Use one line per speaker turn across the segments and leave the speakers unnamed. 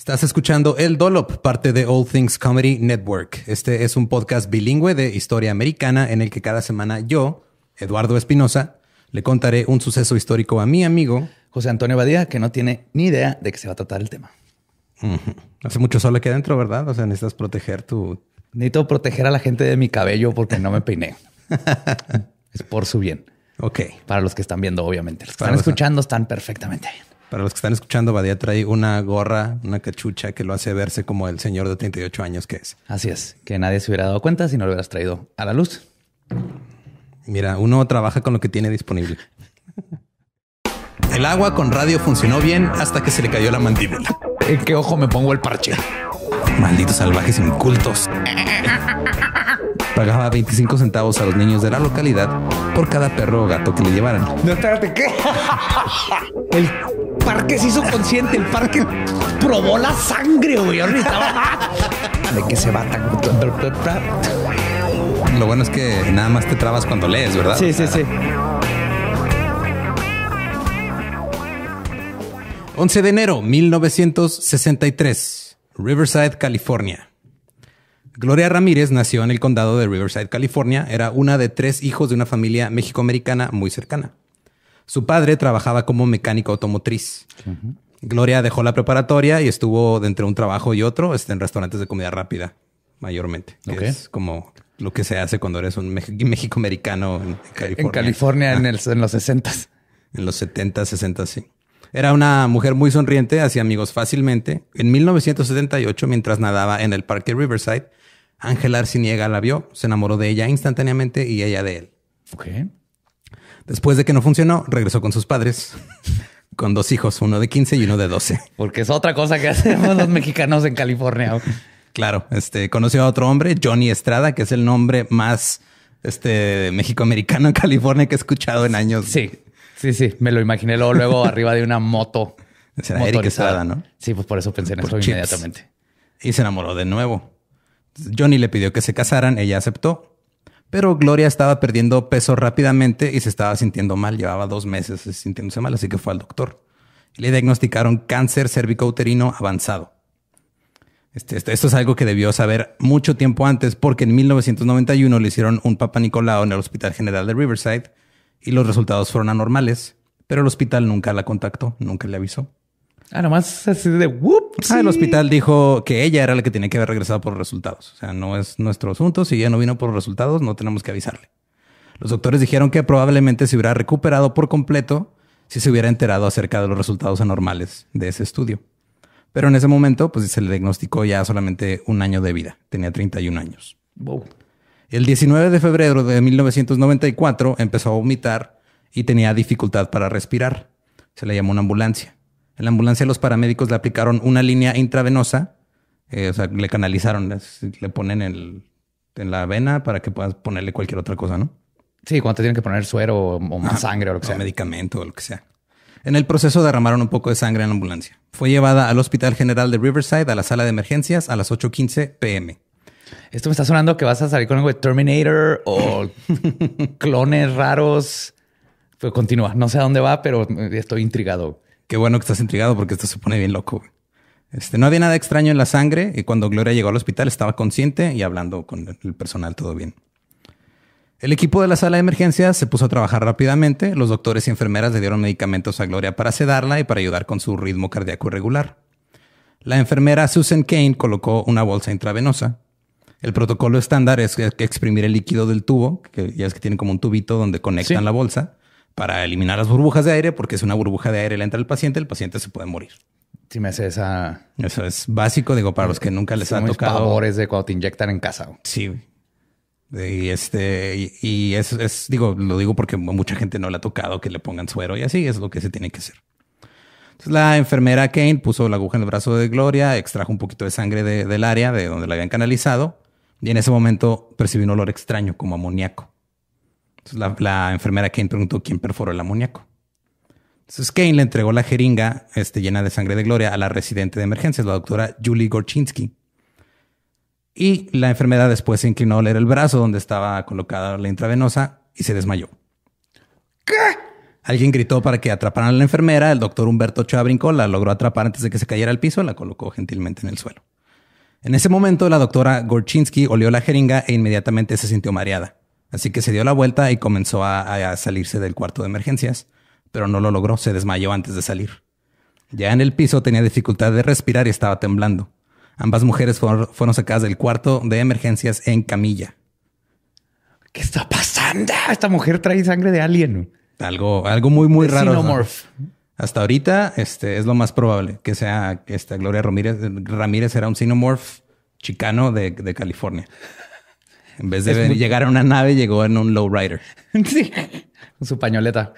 Estás escuchando El Dolop, parte de All Things Comedy Network. Este es un podcast bilingüe de historia americana en el que cada semana yo, Eduardo Espinosa, le contaré un suceso histórico a mi amigo José Antonio Badía, que no tiene ni idea de que se va a tratar el tema. Hace mucho sol aquí adentro, ¿verdad? O sea, necesitas proteger tu. Necesito proteger a la gente de mi cabello porque no me peiné. es por su bien. Ok. Para los que están viendo, obviamente. Los que están escuchando están perfectamente. Para los que están escuchando, Badía trae una gorra, una cachucha que lo hace verse como el señor de 38 años que es. Así es, que nadie se hubiera dado cuenta si no lo hubieras traído a la luz. Mira, uno trabaja con lo que tiene disponible. El agua con radio funcionó bien hasta que se le cayó la mandíbula. ¿En qué ojo me pongo el parche? Malditos salvajes incultos. pagaba 25 centavos a los niños de la localidad por cada perro o gato que le llevaran. No, espérate, ¿qué? El parque se hizo consciente, el parque probó la sangre, güey. ¿De que se va Lo bueno es que nada más te trabas cuando lees, ¿verdad? Sí, sí, sí. 11 de enero 1963, Riverside, California. Gloria Ramírez nació en el condado de Riverside, California. Era una de tres hijos de una familia mexicoamericana muy cercana. Su padre trabajaba como mecánico automotriz. Gloria dejó la preparatoria y estuvo de entre un trabajo y otro este, en restaurantes de comida rápida, mayormente. Que Es como lo que se hace cuando eres un mexicoamericano en California. En California en, los 60s. En los 70, 60, sí. Era una mujer muy sonriente, hacía amigos fácilmente. En 1978, mientras nadaba en el parque Riverside, Ángel Arciniega la vio, se enamoró de ella instantáneamente y ella de él. Ok. Después de que no funcionó, regresó con sus padres, con dos hijos, uno de 15 y uno de 12. Porque es otra cosa que hacemos los mexicanos en California. Claro, este conoció a otro hombre, Johnny Estrada, que es el nombre más este mexicoamericano en California que he escuchado en años. Sí. Sí, sí, me lo imaginé luego, luego arriba de una moto. Era ¿no? Sí, pues por eso pensé en eso inmediatamente. Y se enamoró de nuevo. Johnny le pidió que se casaran, ella aceptó. Pero Gloria estaba perdiendo peso rápidamente y se estaba sintiendo mal. Llevaba dos meses sintiéndose mal, así que fue al doctor. Le diagnosticaron cáncer cervicouterino avanzado. Este, este, esto, es algo que debió saber mucho tiempo antes, porque en 1991 le hicieron un Papa Nicolau en el Hospital General de Riverside y los resultados fueron anormales, pero el hospital nunca la contactó, nunca le avisó. Ah, nomás así de whoops. Ah, el hospital dijo que ella era la que tenía que haber regresado por resultados. O sea, no es nuestro asunto. Si ella no vino por resultados, no tenemos que avisarle. Los doctores dijeron que probablemente se hubiera recuperado por completo si se hubiera enterado acerca de los resultados anormales de ese estudio. Pero en ese momento, pues se le diagnosticó ya solamente un año de vida. Tenía 31 años. Wow. El 19 de febrero de 1994 empezó a vomitar y tenía dificultad para respirar. Se le llamó una ambulancia. En la ambulancia los paramédicos le aplicaron una línea intravenosa, eh, o sea, le canalizaron, le ponen en la vena para que puedas ponerle cualquier otra cosa, ¿no? Sí, cuando tienen que poner suero o, más sangre o lo que sea. O medicamento o lo que sea. En el proceso derramaron un poco de sangre en la ambulancia. Fue llevada al Hospital General de Riverside a la sala de emergencias a las 8.15 pm. Esto me está sonando que vas a salir con algo de Terminator o clones raros. Pues continúa, no sé a dónde va, pero estoy intrigado. Qué bueno que estás intrigado porque esto se pone bien loco. Este, no había nada extraño en la sangre y cuando Gloria llegó al hospital estaba consciente y hablando con el personal todo bien. El equipo de la sala de emergencias se puso a trabajar rápidamente. Los doctores y enfermeras le dieron medicamentos a Gloria para sedarla y para ayudar con su ritmo cardíaco irregular. La enfermera Susan Kane colocó una bolsa intravenosa. El protocolo estándar es que exprimir el líquido del tubo, que ya es que tiene como un tubito donde conectan la bolsa para eliminar las burbujas de aire, porque si una burbuja de aire le entra al paciente, el paciente se puede morir. Sí, me hace esa. Eso es básico, digo, para los que nunca les han ha tocado. favores de cuando te inyectan en casa. Sí. Y este, y, es, digo, lo digo porque mucha gente no le ha tocado que le pongan suero y así es lo que se tiene que hacer. Entonces, la enfermera Kane puso la aguja en el brazo de Gloria, extrajo un poquito de sangre del área de donde la habían canalizado y en ese momento percibí un olor extraño, como amoníaco. Entonces la, enfermera Kane preguntó quién perforó el amoníaco. Entonces Kane le entregó la jeringa este, llena de sangre de gloria a la residente de emergencias, la doctora Julie Gorchinsky. Y la enfermera después se inclinó a oler el brazo donde estaba colocada la intravenosa y se desmayó. ¿Qué? Alguien gritó para que atraparan a la enfermera. El doctor Humberto Ochoa la logró atrapar antes de que se cayera al piso, la colocó gentilmente en el suelo. En ese momento, la doctora Gorchinsky olió la jeringa e inmediatamente se sintió mareada. Así que se dio la vuelta y comenzó a, salirse del cuarto de emergencias, pero no lo logró, se desmayó antes de salir. Ya en el piso tenía dificultad de respirar y estaba temblando. Ambas mujeres fueron, sacadas del cuarto de emergencias en camilla. ¿Qué está pasando? Esta mujer trae sangre de alien. Algo, algo muy, muy raro. Hasta ahorita este, es lo más probable que sea esta Gloria Ramírez. Ramírez era un xenomorph chicano de, California. En vez de llegar a una nave, llegó en un lowrider. sí. Con su pañoleta.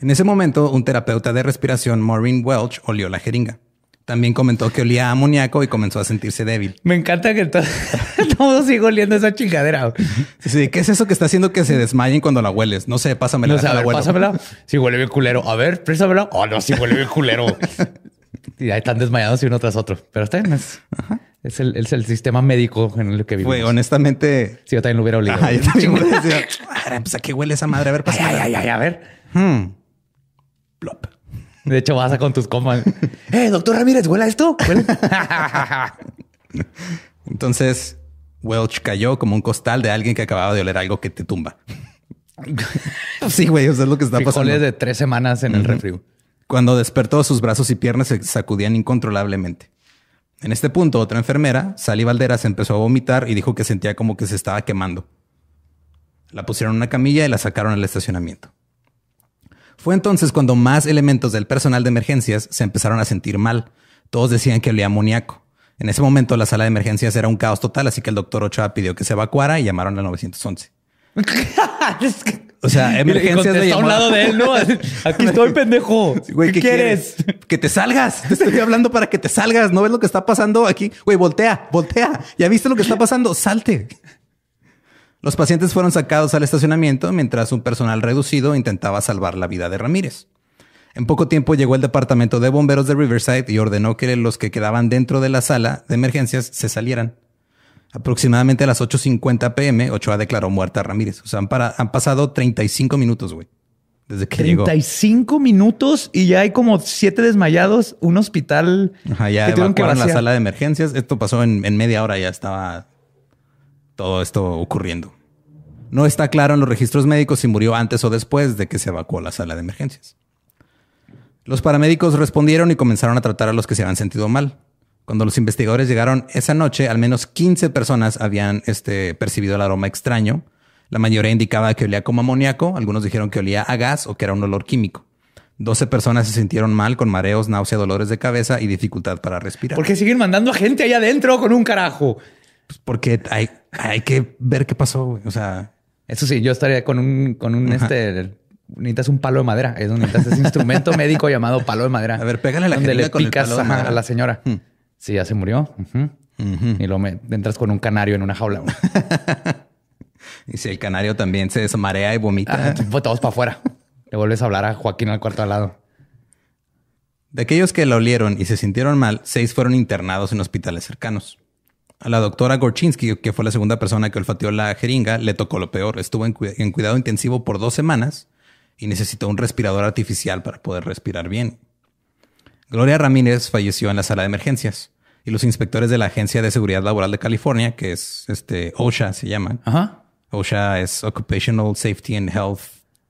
En ese momento, un terapeuta de respiración, Maureen Welch, olió la jeringa. También comentó que olía a amoníaco y comenzó a sentirse débil. Me encanta que todos todo sigue oliendo esa chingadera. Sí, ¿qué es eso que está haciendo que se desmayen cuando la hueles? No sé, pásamela. No sé, a Si huele bien culero. A ver, préstamela. Oh, no, si huele bien culero. y ahí están desmayados y uno tras otro. Pero está bien. Es, el, el, sistema médico en el que vivimos. Güey, honestamente. Si yo también lo hubiera olido. pues a qué huele esa madre. A ver, pásamela. Ay, ay, ay, a ver. Hmm. De hecho, vas a con tus comas. ¡Eh, doctor Ramírez, huela esto! Entonces, Welch cayó como un costal de alguien que acababa de oler algo que te tumba. sí, güey, eso es lo que está pasando. pasando. de tres semanas en el refri. Cuando despertó, sus brazos y piernas se sacudían incontrolablemente. En este punto, otra enfermera, Sally Valderas, empezó a vomitar y dijo que sentía como que se estaba quemando. La pusieron en una camilla y la sacaron al estacionamiento. Fue entonces cuando más elementos del personal de emergencias se empezaron a sentir mal. Todos decían que olía amoníaco. En ese momento la sala de emergencias era un caos total, así que el doctor Ochoa pidió que se evacuara y llamaron a 911. O sea, emergencias de a un lado de él, ¿no? Aquí estoy, pendejo. ¿qué, quieres? Que te salgas. estoy hablando para que te salgas. ¿No ves lo que está pasando aquí? Güey, voltea, voltea. ¿Ya viste lo que está pasando? Salte. Los pacientes fueron sacados al estacionamiento mientras un personal reducido intentaba salvar la vida de Ramírez. En poco tiempo llegó el departamento de bomberos de Riverside y ordenó que los que quedaban dentro de la sala de emergencias se salieran. Aproximadamente a las 8.50 pm, Ochoa declaró muerta a Ramírez. O sea, han, pasado 35 minutos, güey. Desde que 35 minutos y ya hay como siete desmayados, un hospital. Ajá, ya que evacuaron la sala de emergencias. Esto pasó en media hora, ya estaba todo esto ocurriendo. No está claro en los registros médicos si murió antes o después de que se evacuó la sala de emergencias. Los paramédicos respondieron y comenzaron a tratar a los que se habían sentido mal. Cuando los investigadores llegaron esa noche, al menos 15 personas habían este, percibido el aroma extraño. La mayoría indicaba que olía como amoníaco, algunos dijeron que olía a gas o que era un olor químico. 12 personas se sintieron mal con mareos, náuseas, dolores de cabeza y dificultad para respirar. ¿Por qué siguen mandando a gente allá adentro con un carajo? Pues porque hay, hay que ver qué pasó. O sea, eso sí, yo estaría con un, un este. Necesitas un palo de madera. Es un instrumento médico llamado palo de madera. A ver, pégale la Donde picas a la señora. Si hmm. Sí, ya se murió. Y lo entras con un canario en una jaula. y si el canario también se desmarea y vomita. Ah, pues, todos para afuera. Le vuelves a hablar a Joaquín al cuarto al lado. De aquellos que la olieron y se sintieron mal, seis fueron internados en hospitales cercanos. A la doctora Gorchinsky, que fue la segunda persona que olfateó la jeringa, le tocó lo peor. Estuvo en, cuidado intensivo por dos semanas y necesitó un respirador artificial para poder respirar bien. Gloria Ramírez falleció en la sala de emergencias y los inspectores de la Agencia de Seguridad Laboral de California, que es este OSHA se llaman. Ajá. OSHA es Occupational Safety and Health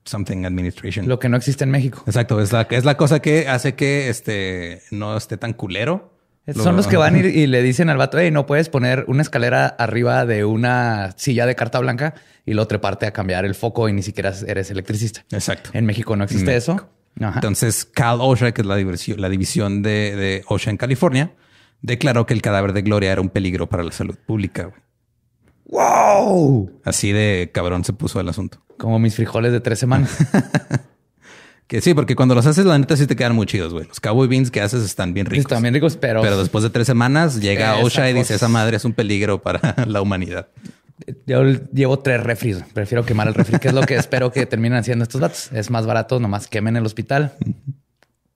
Something Administration. Lo que no existe en México. Exacto, es la, es la cosa que hace que este no esté tan culero son los que van y, le dicen al vato, hey, no puedes poner una escalera arriba de una silla de carta blanca y otra parte a cambiar el foco y ni siquiera eres electricista. Exacto. En México no existe eso. Entonces, Cal OSHA, que es la, la división de, de, OSHA en California, declaró que el cadáver de Gloria era un peligro para la salud pública. ¡Wow! Así de cabrón se puso el asunto. Como mis frijoles de tres semanas. Que sí, porque cuando los haces, la neta sí te quedan muy chidos, güey. Los cowboy beans que haces están bien ricos. Están bien ricos, pero. Pero después de tres semanas llega OSHA y dice: esa madre es un peligro para la humanidad. Yo llevo tres refries, Prefiero quemar el refri, que es lo que espero que terminen haciendo estos datos. Es más barato, nomás quemen el hospital.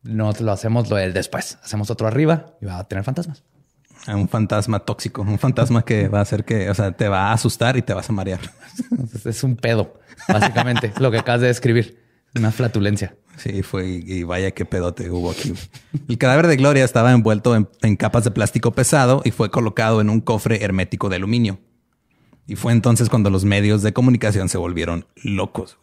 No lo hacemos lo del después. Hacemos otro arriba y va a tener fantasmas. Ah, un fantasma tóxico, un fantasma que va a hacer que, o sea, te va a asustar y te vas a marear. Es un pedo, básicamente, lo que acabas de describir. Una flatulencia. Sí, fue y vaya qué pedote hubo aquí. El cadáver de Gloria estaba envuelto en, capas de plástico pesado y fue colocado en un cofre hermético de aluminio. Y fue entonces cuando los medios de comunicación se volvieron locos.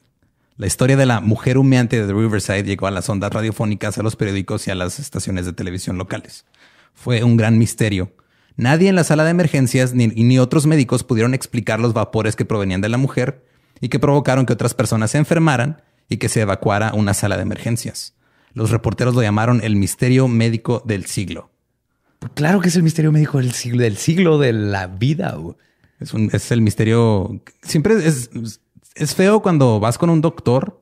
La historia de la mujer humeante de Riverside llegó a las ondas radiofónicas, a los periódicos y a las estaciones de televisión locales. Fue un gran misterio. Nadie en la sala de emergencias ni otros médicos pudieron explicar los vapores que provenían de la mujer y que provocaron que otras personas se enfermaran y que se evacuara una sala de emergencias. Los reporteros lo llamaron el misterio médico del siglo. Claro que es el misterio médico del siglo, del siglo de la vida. Es, un, es el misterio. Siempre es, es feo cuando vas con un doctor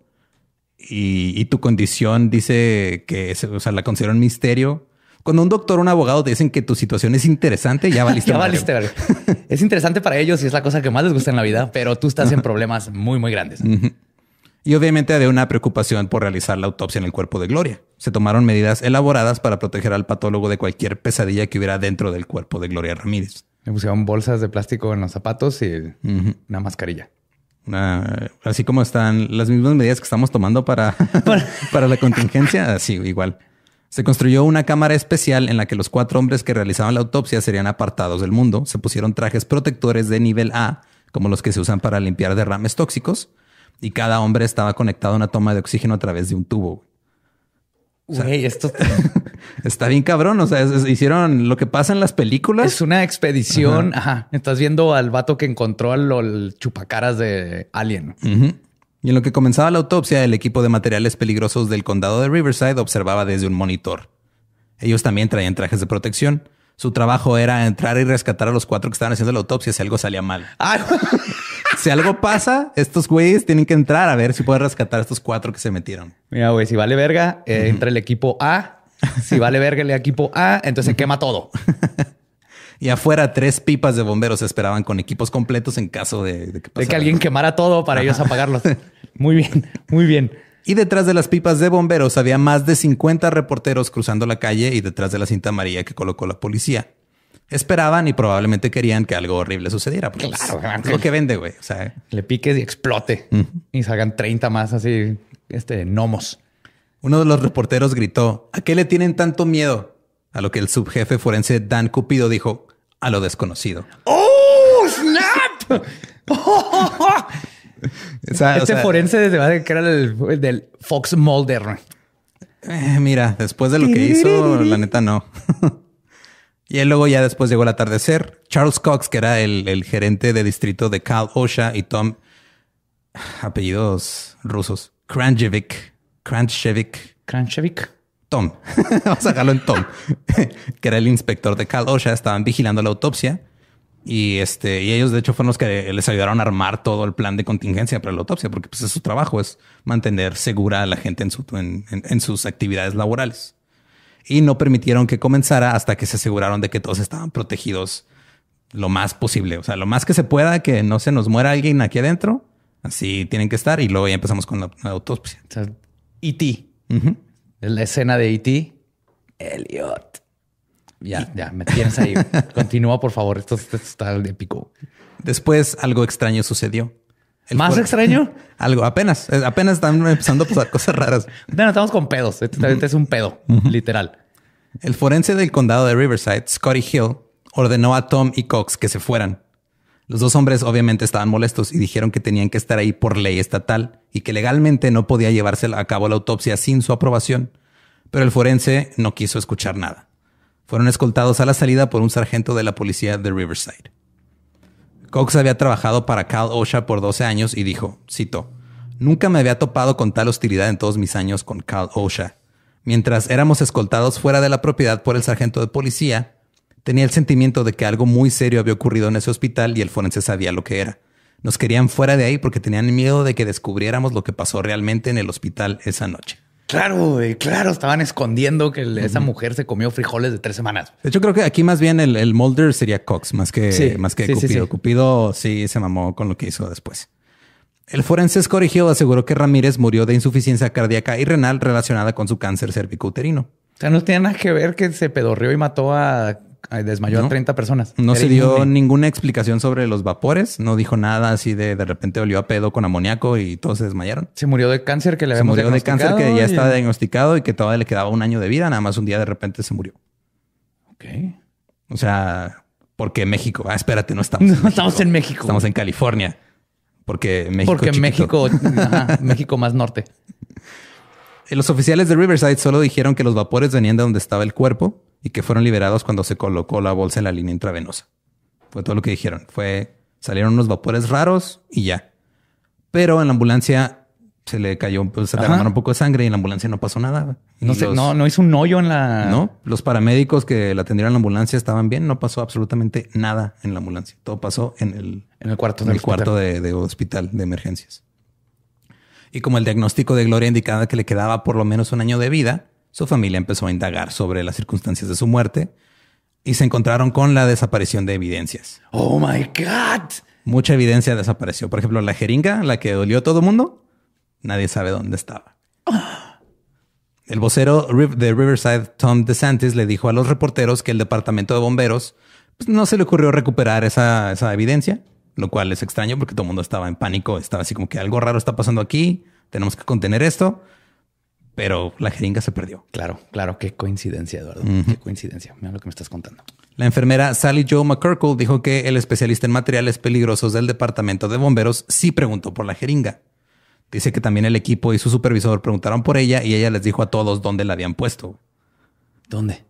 y, tu condición dice que o sea, la considera un misterio. Cuando un doctor un abogado te dicen que tu situación es interesante, ya valiste. es interesante para ellos y es la cosa que más les gusta en la vida, pero tú estás en problemas muy, muy grandes y obviamente había una preocupación por realizar la autopsia en el cuerpo de Gloria. Se tomaron medidas elaboradas para proteger al patólogo de cualquier pesadilla que hubiera dentro del cuerpo de Gloria Ramírez. Le pusieron bolsas de plástico en los zapatos y una mascarilla. así como están las mismas medidas que estamos tomando para, para la contingencia, así igual. Se construyó una cámara especial en la que los cuatro hombres que realizaban la autopsia serían apartados del mundo. Se pusieron trajes protectores de nivel A, como los que se usan para limpiar derrames tóxicos y cada hombre estaba conectado a una toma de oxígeno a través de un tubo. esto está bien cabrón. O sea, hicieron lo que pasa en las películas. Es una expedición. Ajá. Estás viendo al vato que encontró al, chupacaras de Alien. Y en lo que comenzaba la autopsia, el equipo de materiales peligrosos del condado de Riverside observaba desde un monitor. Ellos también traían trajes de protección su trabajo era entrar y rescatar a los cuatro que estaban haciendo la autopsia si algo salía mal. si algo pasa, estos güeyes tienen que entrar a ver si pueden rescatar a estos cuatro que se metieron. Mira, güey, si vale verga, eh, entra el equipo A. Si vale verga el equipo A, entonces se quema todo. y afuera, tres pipas de bomberos esperaban con equipos completos en caso de, que, que alguien quemara todo para ellos apagarlos. Muy bien, muy bien. Y detrás de las pipas de bomberos había más de 50 reporteros cruzando la calle y detrás de la cinta amarilla que colocó la policía. Esperaban y probablemente querían que algo horrible sucediera. Porque pues, claro, es, lo que vende, güey. O sea, le piques y explote y salgan 30 más así, este, gnomos. Uno de los reporteros gritó: ¿A qué le tienen tanto miedo? A lo que el subjefe forense Dan Cupido dijo: A lo desconocido. ¡Oh, snap! ¡Oh, oh, oh! O este forense que era el, del Fox Mulder. Eh, mira, después de lo que hizo, la neta no. y luego ya después llegó el atardecer. Charles Cox, que era el, gerente de distrito de Cal OSHA y Tom, apellidos rusos, Kranjevic, Kranjevic. Kranjevic. Tom. Vamos a dejarlo en Tom, que era el inspector de Cal OSHA. Estaban vigilando la autopsia y este, y ellos de hecho fueron los que les ayudaron a armar todo el plan de contingencia para la autopsia, porque pues es su trabajo, es mantener segura a la gente en, su, en, sus actividades laborales. Y no permitieron que comenzara hasta que se aseguraron de que todos estaban protegidos lo más posible. O sea, lo más que se pueda, que no se nos muera alguien aquí adentro. Así tienen que estar. Y luego ya empezamos con la, autopsia. O E.T. E la escena de E.T. Elliot. Ya, ya, me tienes ahí. Continúa, por favor. Esto, está épico. Después algo extraño sucedió. ¿Más extraño? Algo, apenas, eh, apenas están empezando a pasar cosas raras. No, estamos con pedos. Este, es un pedo, literal. El forense del condado de Riverside, Scotty Hill, ordenó a Tom y Cox que se fueran. Los dos hombres obviamente estaban molestos y dijeron que tenían que estar ahí por ley estatal y que legalmente no podía llevarse a cabo la autopsia sin su aprobación. Pero el forense no quiso escuchar nada fueron escoltados a la salida por un sargento de la policía de Riverside. Cox había trabajado para Cal OSHA por 12 años y dijo, cito, Nunca me había topado con tal hostilidad en todos mis años con Cal OSHA. Mientras éramos escoltados fuera de la propiedad por el sargento de policía, tenía el sentimiento de que algo muy serio había ocurrido en ese hospital y el forense sabía lo que era. Nos querían fuera de ahí porque tenían miedo de que descubriéramos lo que pasó realmente en el hospital esa noche. Claro, güey, claro, estaban escondiendo que esa mujer se comió frijoles de tres semanas. De hecho, creo que aquí más bien el, el Mulder sería Cox, más que, más que Cupido. Cupido sí se mamó con lo que hizo después. El forense Scotty aseguró que Ramírez murió de insuficiencia cardíaca y renal relacionada con su cáncer cervicouterino. O sea, no tiene nada que ver que se pedorrió y mató a desmayó a 30 personas. No se dio ninguna explicación sobre los vapores, no dijo nada así de de repente olió a pedo con amoníaco y todos se desmayaron. Se murió de cáncer que le habíamos Se murió de cáncer que ya estaba diagnosticado y que todavía le quedaba un año de vida, nada más un día de repente se murió. Ok. O sea, porque México, ah, espérate, no estamos. No estamos en México. Estamos en California. Porque México. Porque México, México más norte. Los oficiales de Riverside solo dijeron que los vapores venían de donde estaba el cuerpo, y que fueron liberados cuando se colocó la bolsa en la línea intravenosa. Fue todo lo que dijeron. Fue, salieron unos vapores raros y ya. Pero en la ambulancia se le cayó, pues, se un poco de sangre y en la ambulancia no pasó nada. No, no, hizo un hoyo en la... No, los paramédicos que la atendieron en la ambulancia estaban bien, no pasó absolutamente nada en la ambulancia. Todo pasó en el, en el cuarto, en el cuarto de hospital de emergencias. Y como el diagnóstico de Gloria indicaba que le quedaba por lo menos un año de vida, su familia empezó a indagar sobre las circunstancias de su muerte y se encontraron con la desaparición de evidencias. Oh my God. Mucha evidencia desapareció. Por ejemplo, la jeringa, la que dolió a todo el mundo, nadie sabe dónde estaba. El vocero de Riverside, Tom DeSantis, le dijo a los reporteros que el departamento de bomberos pues, no se le ocurrió recuperar esa, esa evidencia, lo cual es extraño porque todo el mundo estaba en pánico, estaba así como que algo raro está pasando aquí, tenemos que contener esto pero la jeringa se perdió. Claro, claro, qué coincidencia, Eduardo. Qué coincidencia. Mira lo que me estás contando. La enfermera Sally Joe McCurkle dijo que el especialista en materiales peligrosos del departamento de bomberos sí preguntó por la jeringa. Dice que también el equipo y su supervisor preguntaron por ella y ella les dijo a todos dónde la habían puesto. ¿Dónde?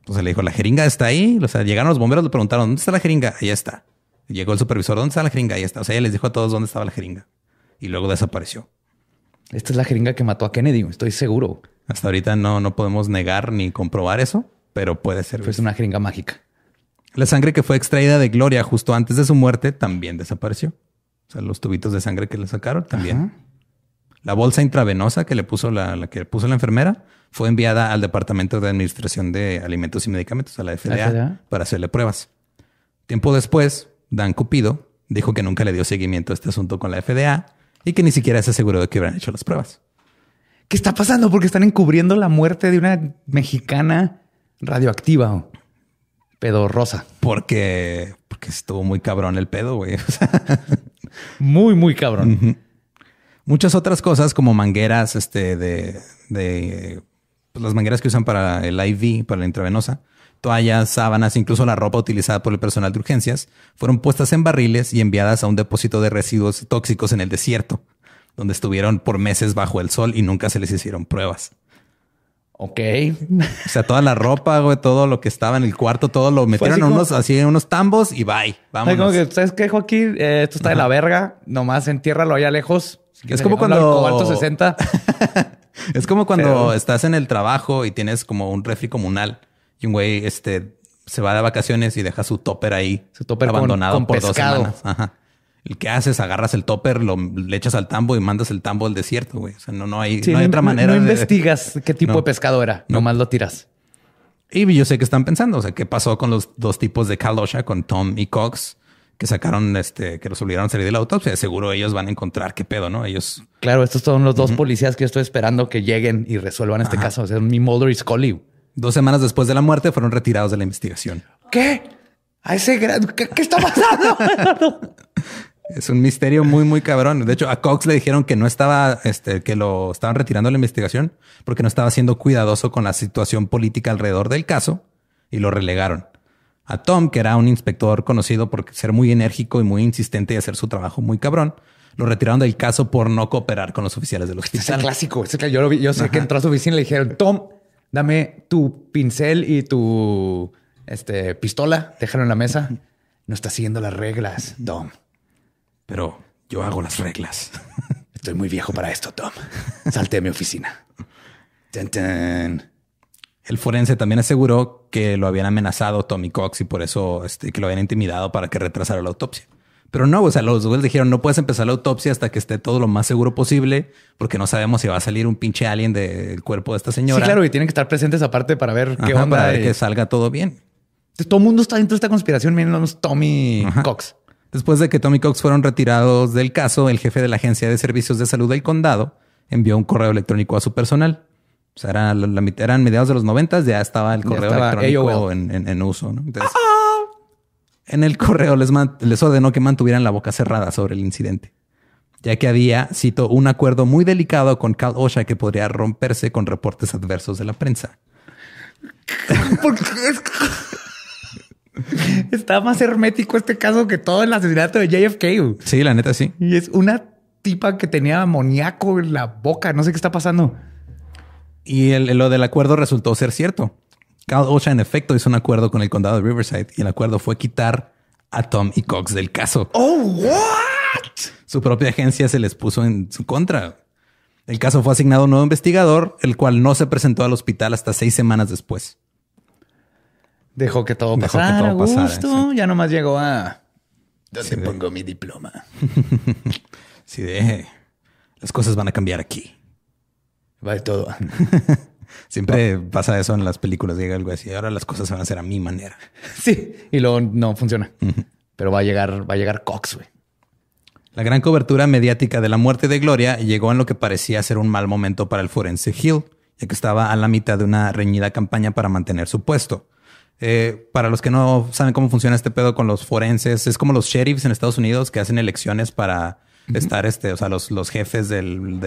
Entonces le dijo, la jeringa está ahí. O sea, llegaron los bomberos, le preguntaron, ¿dónde está la jeringa? Ahí está. Llegó el supervisor, ¿dónde está la jeringa? Ahí está. O sea, ella les dijo a todos dónde estaba la jeringa. Y luego desapareció. Esta es la jeringa que mató a Kennedy, estoy seguro. Hasta ahorita no, no podemos negar ni comprobar eso, pero puede ser. Pues es una jeringa mágica. La sangre que fue extraída de Gloria justo antes de su muerte también desapareció. O sea, los tubitos de sangre que le sacaron también. La bolsa intravenosa que le puso la, que puso la enfermera fue enviada al Departamento de Administración de Alimentos y Medicamentos, a la FDA, para hacerle pruebas. Tiempo después, Dan Cupido dijo que nunca le dio seguimiento a este asunto con la FDA y que ni siquiera se aseguró de que hubieran hecho las pruebas. ¿Qué está pasando? Porque están encubriendo la muerte de una mexicana radioactiva o rosa Porque, porque estuvo muy cabrón el pedo, güey. muy, muy cabrón. Muchas otras cosas como mangueras este, de, pues, las mangueras que usan para el IV, para la intravenosa, toallas, sábanas, incluso la ropa utilizada por el personal de urgencias, fueron puestas en barriles y enviadas a un depósito de residuos tóxicos en el desierto, donde estuvieron por meses bajo el sol y nunca se les hicieron pruebas. Ok. O sea, toda la ropa, güey, todo lo que estaba en el cuarto, todo lo metieron así unos, así en unos tambos y bye. Vamos. Como que, ¿sabes qué, Joaquín? Eh, esto está de la verga. Nomás entiérralo allá lejos. Es como cuando... Alto 60. es como cuando estás en el trabajo y tienes como un refri comunal y un güey este, se va de vacaciones y deja su topper ahí, su topper abandonado por dos semanas. El que haces, agarras el topper, lo le echas al tambo y mandas el tambo al desierto, güey. no, no hay, otra manera. No investigas qué tipo de pescado era, nomás lo tiras. Y yo sé que están pensando, o sea, qué pasó con los dos tipos de Kalosha, con Tom y Cox, que sacaron, este, que los obligaron a salir de la autopsia. Seguro ellos van a encontrar qué pedo, ¿no? Ellos. Claro, estos son los dos policías que yo estoy esperando que lleguen y resuelvan este caso. O sea, mi Mulder y Scully. Dos semanas después de la muerte fueron retirados de la investigación. ¿Qué? A ese grado. ¿Qué, está pasando? es un misterio muy, muy cabrón. De hecho, a Cox le dijeron que no estaba, este, que lo estaban retirando de la investigación porque no estaba siendo cuidadoso con la situación política alrededor del caso y lo relegaron. A Tom, que era un inspector conocido por ser muy enérgico y muy insistente y hacer su trabajo muy cabrón, lo retiraron del caso por no cooperar con los oficiales de hospital. Este es el clásico. Este yo, lo vi, yo sé que entró a su oficina y le dijeron, Tom, dame tu pincel y tu este, pistola, déjalo en la mesa. No estás siguiendo las reglas, Tom. Pero yo hago las reglas. Estoy muy viejo para esto, Tom. Salte de mi oficina. El forense también aseguró que lo habían amenazado Tommy Cox y por eso este, que lo habían intimidado para que retrasara la autopsia. Pero no, o sea, los güeyes dijeron, no puedes empezar la autopsia hasta que esté todo lo más seguro posible, porque no sabemos si va a salir un pinche alien del cuerpo de esta señora. Sí, claro, y tienen que estar presentes aparte para ver qué onda. Para ver que salga todo bien. todo el mundo está dentro de esta conspiración, menos Tommy Cox. Después de que Tommy Cox fueron retirados del caso, el jefe de la Agencia de Servicios de Salud del Condado envió un correo electrónico a su personal. O sea, era la, la, eran mediados de los noventas, ya estaba el correo electrónico en, uso. ¿no? ¡Ah! En el correo les, ordenó que mantuvieran la boca cerrada sobre el incidente, ya que había, cito, un acuerdo muy delicado con Cal OSHA que podría romperse con reportes adversos de la prensa. Está más hermético este caso que todo el asesinato de JFK. Sí, la neta, sí. Y es una tipa que tenía amoníaco en la boca. No sé qué está pasando. Y lo del acuerdo resultó ser cierto. Cal Ocha en efecto hizo un acuerdo con el condado de Riverside y el acuerdo fue quitar a Tom y Cox del caso. Oh, what? Su propia agencia se les puso en su contra. El caso fue asignado a un nuevo investigador, el cual no se presentó al hospital hasta seis semanas después. Dejó que todo pasara. todo Ya nomás llegó a. Yo se pongo mi diploma? sí, deje, Las cosas van a cambiar aquí. de todo. Siempre pasa eso en las películas, llega algo así, ahora las cosas van a ser a mi manera. Sí, y luego no funciona. Pero va a llegar, va a llegar Cox, güey. La gran cobertura mediática de la muerte de Gloria llegó en lo que parecía ser un mal momento para el forense Hill, ya que estaba a la mitad de una reñida campaña para mantener su puesto. Eh, para los que no saben cómo funciona este pedo con los forenses, es como los sheriffs en Estados Unidos que hacen elecciones para estar, este, o sea, los, jefes del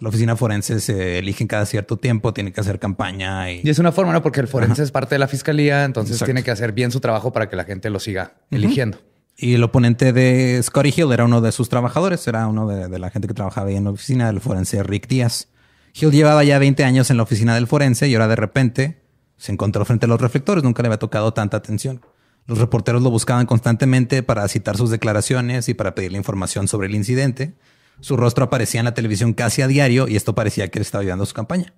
la oficina forense se eligen cada cierto tiempo, tiene que hacer campaña. Y, es una forma, ¿no? Porque el forense es parte de la fiscalía, entonces tiene que hacer bien su trabajo para que la gente lo siga eligiendo. Y el oponente de Scotty Hill era uno de sus trabajadores, era uno de, la gente que trabajaba en la oficina del forense Rick Díaz. Hill llevaba ya 20 años en la oficina del forense y ahora de repente se encontró frente a los reflectores, nunca le había tocado tanta atención. Los reporteros lo buscaban constantemente para citar sus declaraciones y para pedirle información sobre el incidente su rostro aparecía en la televisión casi a diario y esto parecía que él estaba ayudando su campaña.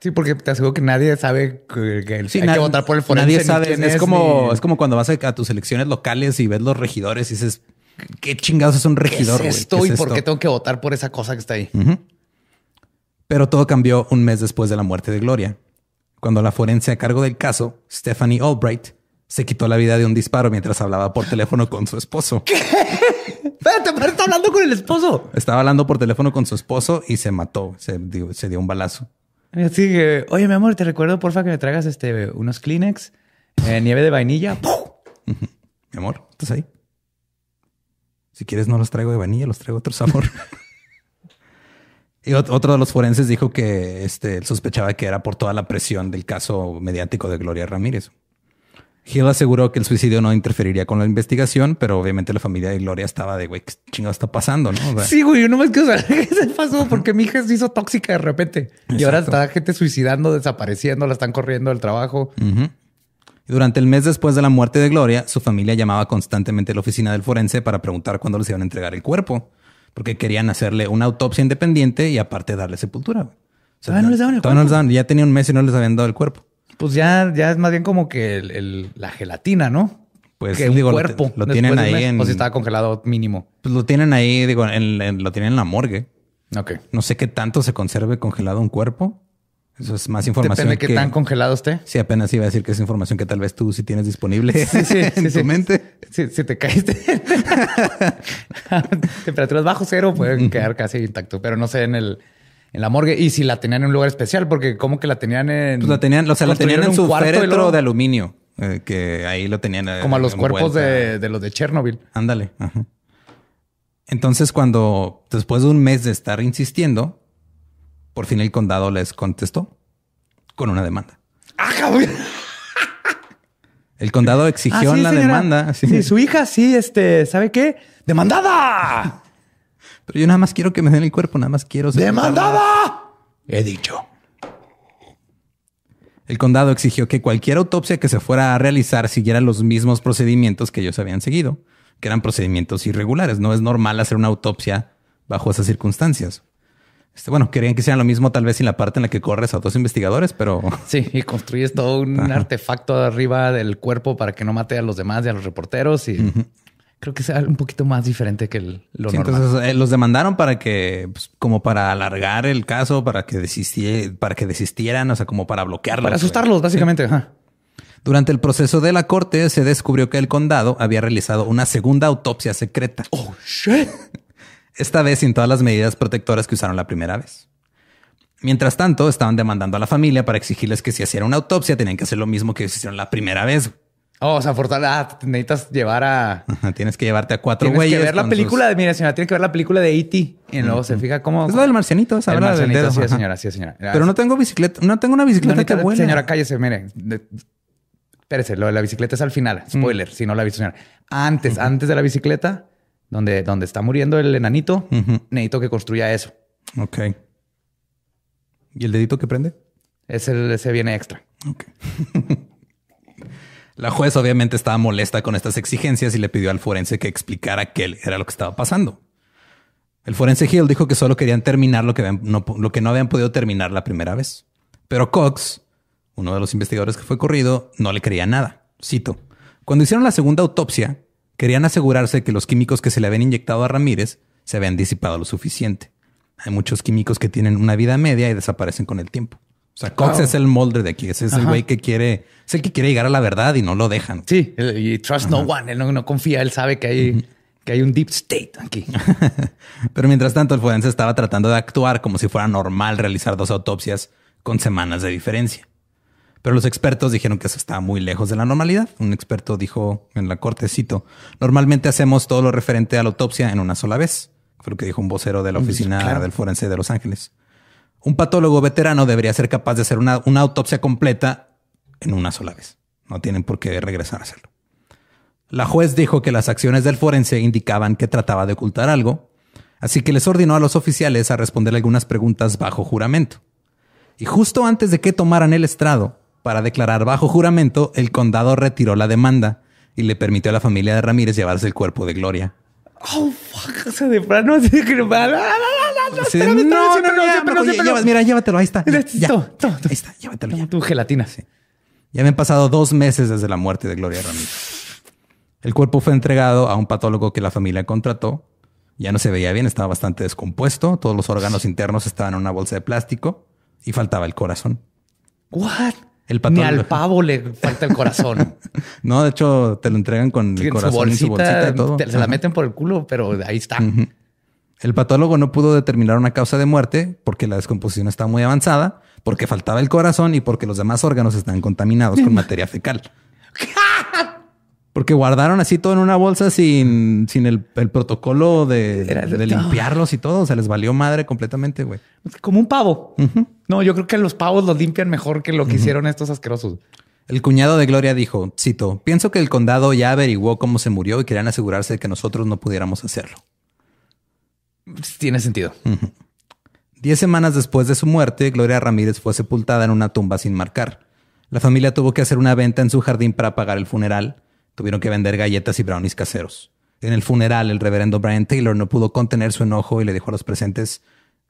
Sí, porque te aseguro que nadie sabe que, hay que votar por el forense. Nadie sabe. Es, como, es como cuando vas a, tus elecciones locales y ves los regidores y dices, ¿qué chingados es un regidor? ¿Qué es esto y por qué tengo que votar por esa cosa que está ahí? Pero todo cambió un mes después de la muerte de Gloria, cuando la forense a cargo del caso, Stephanie Albright, se quitó la vida de un disparo mientras hablaba por teléfono con su esposo. ¿Qué? Espérate, está hablando con el esposo. Estaba hablando por teléfono con su esposo y se mató. Se dio, un balazo. Así que, oye, mi amor, te recuerdo, porfa, que me traigas este, unos Kleenex, eh, nieve de vainilla. mi amor, ¿estás ahí? Si quieres, no los traigo de vainilla, los traigo otro sabor. y otro de los forenses dijo que este, sospechaba que era por toda la presión del caso mediático de Gloria Ramírez. Gil aseguró que el suicidio no interferiría con la investigación, pero obviamente la familia de Gloria estaba de, güey, ¿qué chingado está pasando? ¿no? sí, güey, no más que, o sea, se pasó? Porque mi hija se hizo tóxica de repente. Y ahora está gente suicidando, desapareciendo, la están corriendo del trabajo. Durante el mes después de la muerte de Gloria, su familia llamaba constantemente a la oficina del forense para preguntar cuándo les iban a entregar el cuerpo, porque querían hacerle una autopsia independiente y aparte darle sepultura. O sea, ya tenía un mes y no les habían dado el cuerpo pues ya, ya es más bien como que la gelatina, ¿no? Pues que cuerpo. Lo, tienen ahí en. O si estaba congelado mínimo. Pues lo tienen ahí, digo, lo tienen en la morgue. Ok. No sé qué tanto se conserve congelado un cuerpo. Eso es más información. Depende de qué tan congelado esté. Sí, apenas iba a decir que es información que tal vez tú sí tienes disponible sí, sí, en sí, tu mente. Si, te caíste temperaturas bajo cero pueden quedar casi intacto, pero no sé en el en la morgue y si la tenían en un lugar especial, porque como que la tenían en. Pues la tenían, o sea, la tenían en su féretro de aluminio, eh, que ahí lo tenían. Eh, como a los cuerpos de, los de Chernobyl. Ándale. Entonces, cuando después de un mes de estar insistiendo, por fin el condado les contestó con una demanda. ¡Ah, El condado exigió ah, la demanda. sí. su hija, sí, este, ¿sabe qué? ¡Demandada! Pero yo nada más quiero que me den el cuerpo, nada más quiero ser. ¡Demandada! He dicho. El condado exigió que cualquier autopsia que se fuera a realizar siguiera los mismos procedimientos que ellos habían seguido, que eran procedimientos irregulares. No es normal hacer una autopsia bajo esas circunstancias. Este, bueno, querían que sea lo mismo tal vez en la parte en la que corres a dos investigadores, pero... Sí, y construyes todo un artefacto arriba del cuerpo para que no mate a los demás y a los reporteros y creo que sea un poquito más diferente que el, lo Entonces eh, los demandaron para que, pues, como para alargar el caso, para que desistie, para que desistieran, o sea, como para bloquearlos. Para asustarlos, básicamente. Durante el proceso de la corte se descubrió que el condado había realizado una segunda autopsia secreta. Oh shit. Esta vez sin todas las medidas protectoras que usaron la primera vez. Mientras tanto, estaban demandando a la familia para exigirles que si hacían una autopsia tenían que hacer lo mismo que hicieron la primera vez. Oh, o sea, Fortaleza, ah, necesitas llevar a. tienes que llevarte a cuatro güeyes. Tienes que ver la película de. Mira, señora, tienes que ver la película de E.T. Y luego se fija cómo. Es lo del marcianito, ¿sabes? el marcianito, sí, señora, sí, señora. Pero no tengo bicicleta, no tengo una bicicleta que buena. Señora, cállese, mire. Espérese, lo de la bicicleta es al final. Spoiler, si no la visto, señora. Antes, antes de la bicicleta, donde, donde está muriendo el enanito, necesito que construya eso. Ok. ¿Y el dedito que prende? Ese, ese viene extra. Ok. La juez obviamente estaba molesta con estas exigencias y le pidió al forense que explicara qué era lo que estaba pasando. El forense Hill dijo que solo querían terminar lo que, no, lo que no habían podido terminar la primera vez. Pero Cox, uno de los investigadores que fue corrido, no le creía nada. Cito, cuando hicieron la segunda autopsia, querían asegurarse que los químicos que se le habían inyectado a Ramírez se habían disipado lo suficiente. Hay muchos químicos que tienen una vida media y desaparecen con el tiempo. O sea, Cox es el molde de aquí. Ese es el güey que quiere, es el que quiere llegar a la verdad y no lo dejan. Sí, y trust no one. Él no, confía, él sabe que hay, que hay un deep state aquí. Pero mientras tanto, el forense estaba tratando de actuar como si fuera normal realizar dos autopsias con semanas de diferencia. Pero los expertos dijeron que eso estaba muy lejos de la normalidad. Un experto dijo en la cortecito, normalmente hacemos todo lo referente a la autopsia en una sola vez. Fue lo que dijo un vocero de la mm, oficina del forense de Los Ángeles un patólogo veterano debería ser capaz de hacer una, autopsia completa en una sola vez. No tienen por qué regresar a hacerlo. La juez dijo que las acciones del forense indicaban que trataba de ocultar algo, así que les ordenó a los oficiales a responder algunas preguntas bajo juramento. Y justo antes de que tomaran el estrado para declarar bajo juramento, el condado retiró la demanda y le permitió a la familia de Ramírez llevarse el cuerpo de Gloria. Oh, fuck, de no, no, no, no, mira, llévatelo, ahí está. Ya, ya, ahí está, llévatelo. Ya. Tu gelatina. Sí. Ya habían pasado dos meses desde la muerte de Gloria Ramírez. El cuerpo fue entregado a un patólogo que la familia contrató. Ya no se veía bien, estaba bastante descompuesto. Todos los órganos internos estaban en una bolsa de plástico y faltaba el corazón. ¿What? El Ni al pavo le falta el corazón. no, de hecho, te lo entregan con el corazón En su bolsita y todo. se la meten por el culo, pero ahí está. El patólogo no pudo determinar una causa de muerte porque la descomposición está muy avanzada, porque faltaba el corazón y porque los demás órganos están contaminados con materia fecal. Porque guardaron así todo en una bolsa sin, sin el, protocolo de, limpiarlos y todo. se les valió madre completamente, güey. Como un pavo. No, yo creo que los pavos los limpian mejor que lo que hicieron estos asquerosos. El cuñado de Gloria dijo, cito, pienso que el condado ya averiguó cómo se murió y querían asegurarse de que nosotros no pudiéramos hacerlo. Tiene sentido. Diez semanas después de su muerte, Gloria Ramírez fue sepultada en una tumba sin marcar. La familia tuvo que hacer una venta en su jardín para pagar el funeral. Tuvieron que vender galletas y brownies caseros. En el funeral, el reverendo Brian Taylor no pudo contener su enojo y le dijo a los presentes,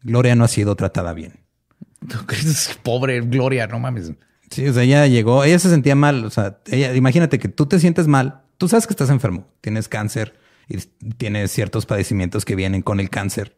Gloria no ha sido tratada bien. Pobre Gloria, no mames. Sí, o sea, ella llegó, ella se sentía mal, o sea, ella, imagínate que tú te sientes mal, tú sabes que estás enfermo, tienes cáncer, y tiene ciertos padecimientos que vienen con el cáncer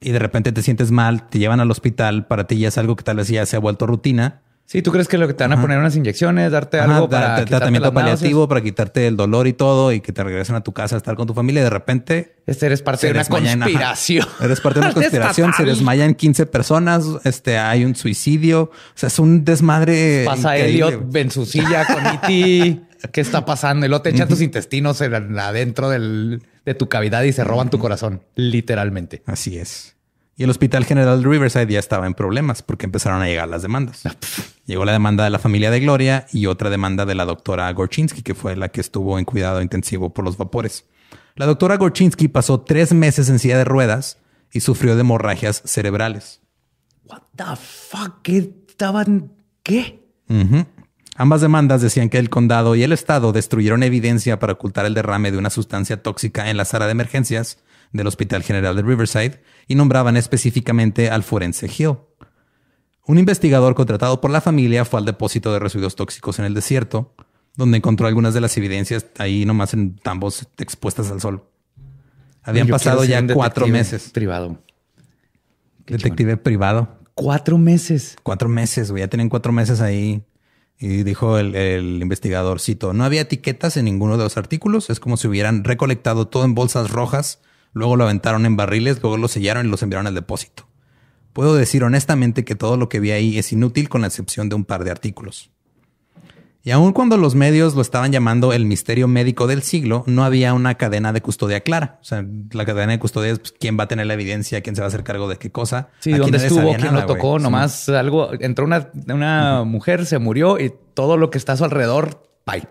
y de repente te sientes mal, te llevan al hospital, para ti ya es algo que tal vez ya se ha vuelto rutina. Sí, tú crees que lo que te van a poner unas inyecciones, darte algo para tratamiento paliativo para quitarte el dolor y todo y que te regresen a tu casa a estar con tu familia y de repente este eres parte de una conspiración. eres parte de una conspiración, se desmayan 15 personas, este hay un suicidio, o sea, es un desmadre Pasa Elliot en su silla con IT. E ¿Qué está pasando? El luego te tus intestinos adentro del, de tu cavidad y se roban tu corazón, literalmente. Así es. Y el Hospital General de Riverside ya estaba en problemas porque empezaron a llegar las demandas. Ah, Llegó la demanda de la familia de Gloria y otra demanda de la doctora Gorchinsky, que fue la que estuvo en cuidado intensivo por los vapores. La doctora Gorchinsky pasó tres meses en silla de ruedas y sufrió de hemorragias cerebrales. What the fuck? ¿Qué estaban? ¿Qué? Ambas demandas decían que el condado y el estado destruyeron evidencia para ocultar el derrame de una sustancia tóxica en la sala de emergencias del Hospital General de Riverside y nombraban específicamente al forense Hill. Un investigador contratado por la familia fue al depósito de residuos tóxicos en el desierto, donde encontró algunas de las evidencias ahí nomás en tambos expuestas al sol. Habían pasado ya cuatro meses. Privado. detective privado. Cuatro meses. Cuatro meses, güey. Ya tienen cuatro meses ahí y dijo el, investigadorcito, investigador, cito, no había etiquetas en ninguno de los artículos, es como si hubieran recolectado todo en bolsas rojas, luego lo aventaron en barriles, luego lo sellaron y los enviaron al depósito. Puedo decir honestamente que todo lo que vi ahí es inútil con la excepción de un par de artículos. Y aun cuando los medios lo estaban llamando el misterio médico del siglo, no había una cadena de custodia clara. O sea, la cadena de custodia es pues, quién va a tener la evidencia, quién se va a hacer cargo de qué cosa. Sí, dónde estuvo, quién lo tocó, nomás algo. Entró una, una mujer, se murió y todo lo que está a su alrededor, bye.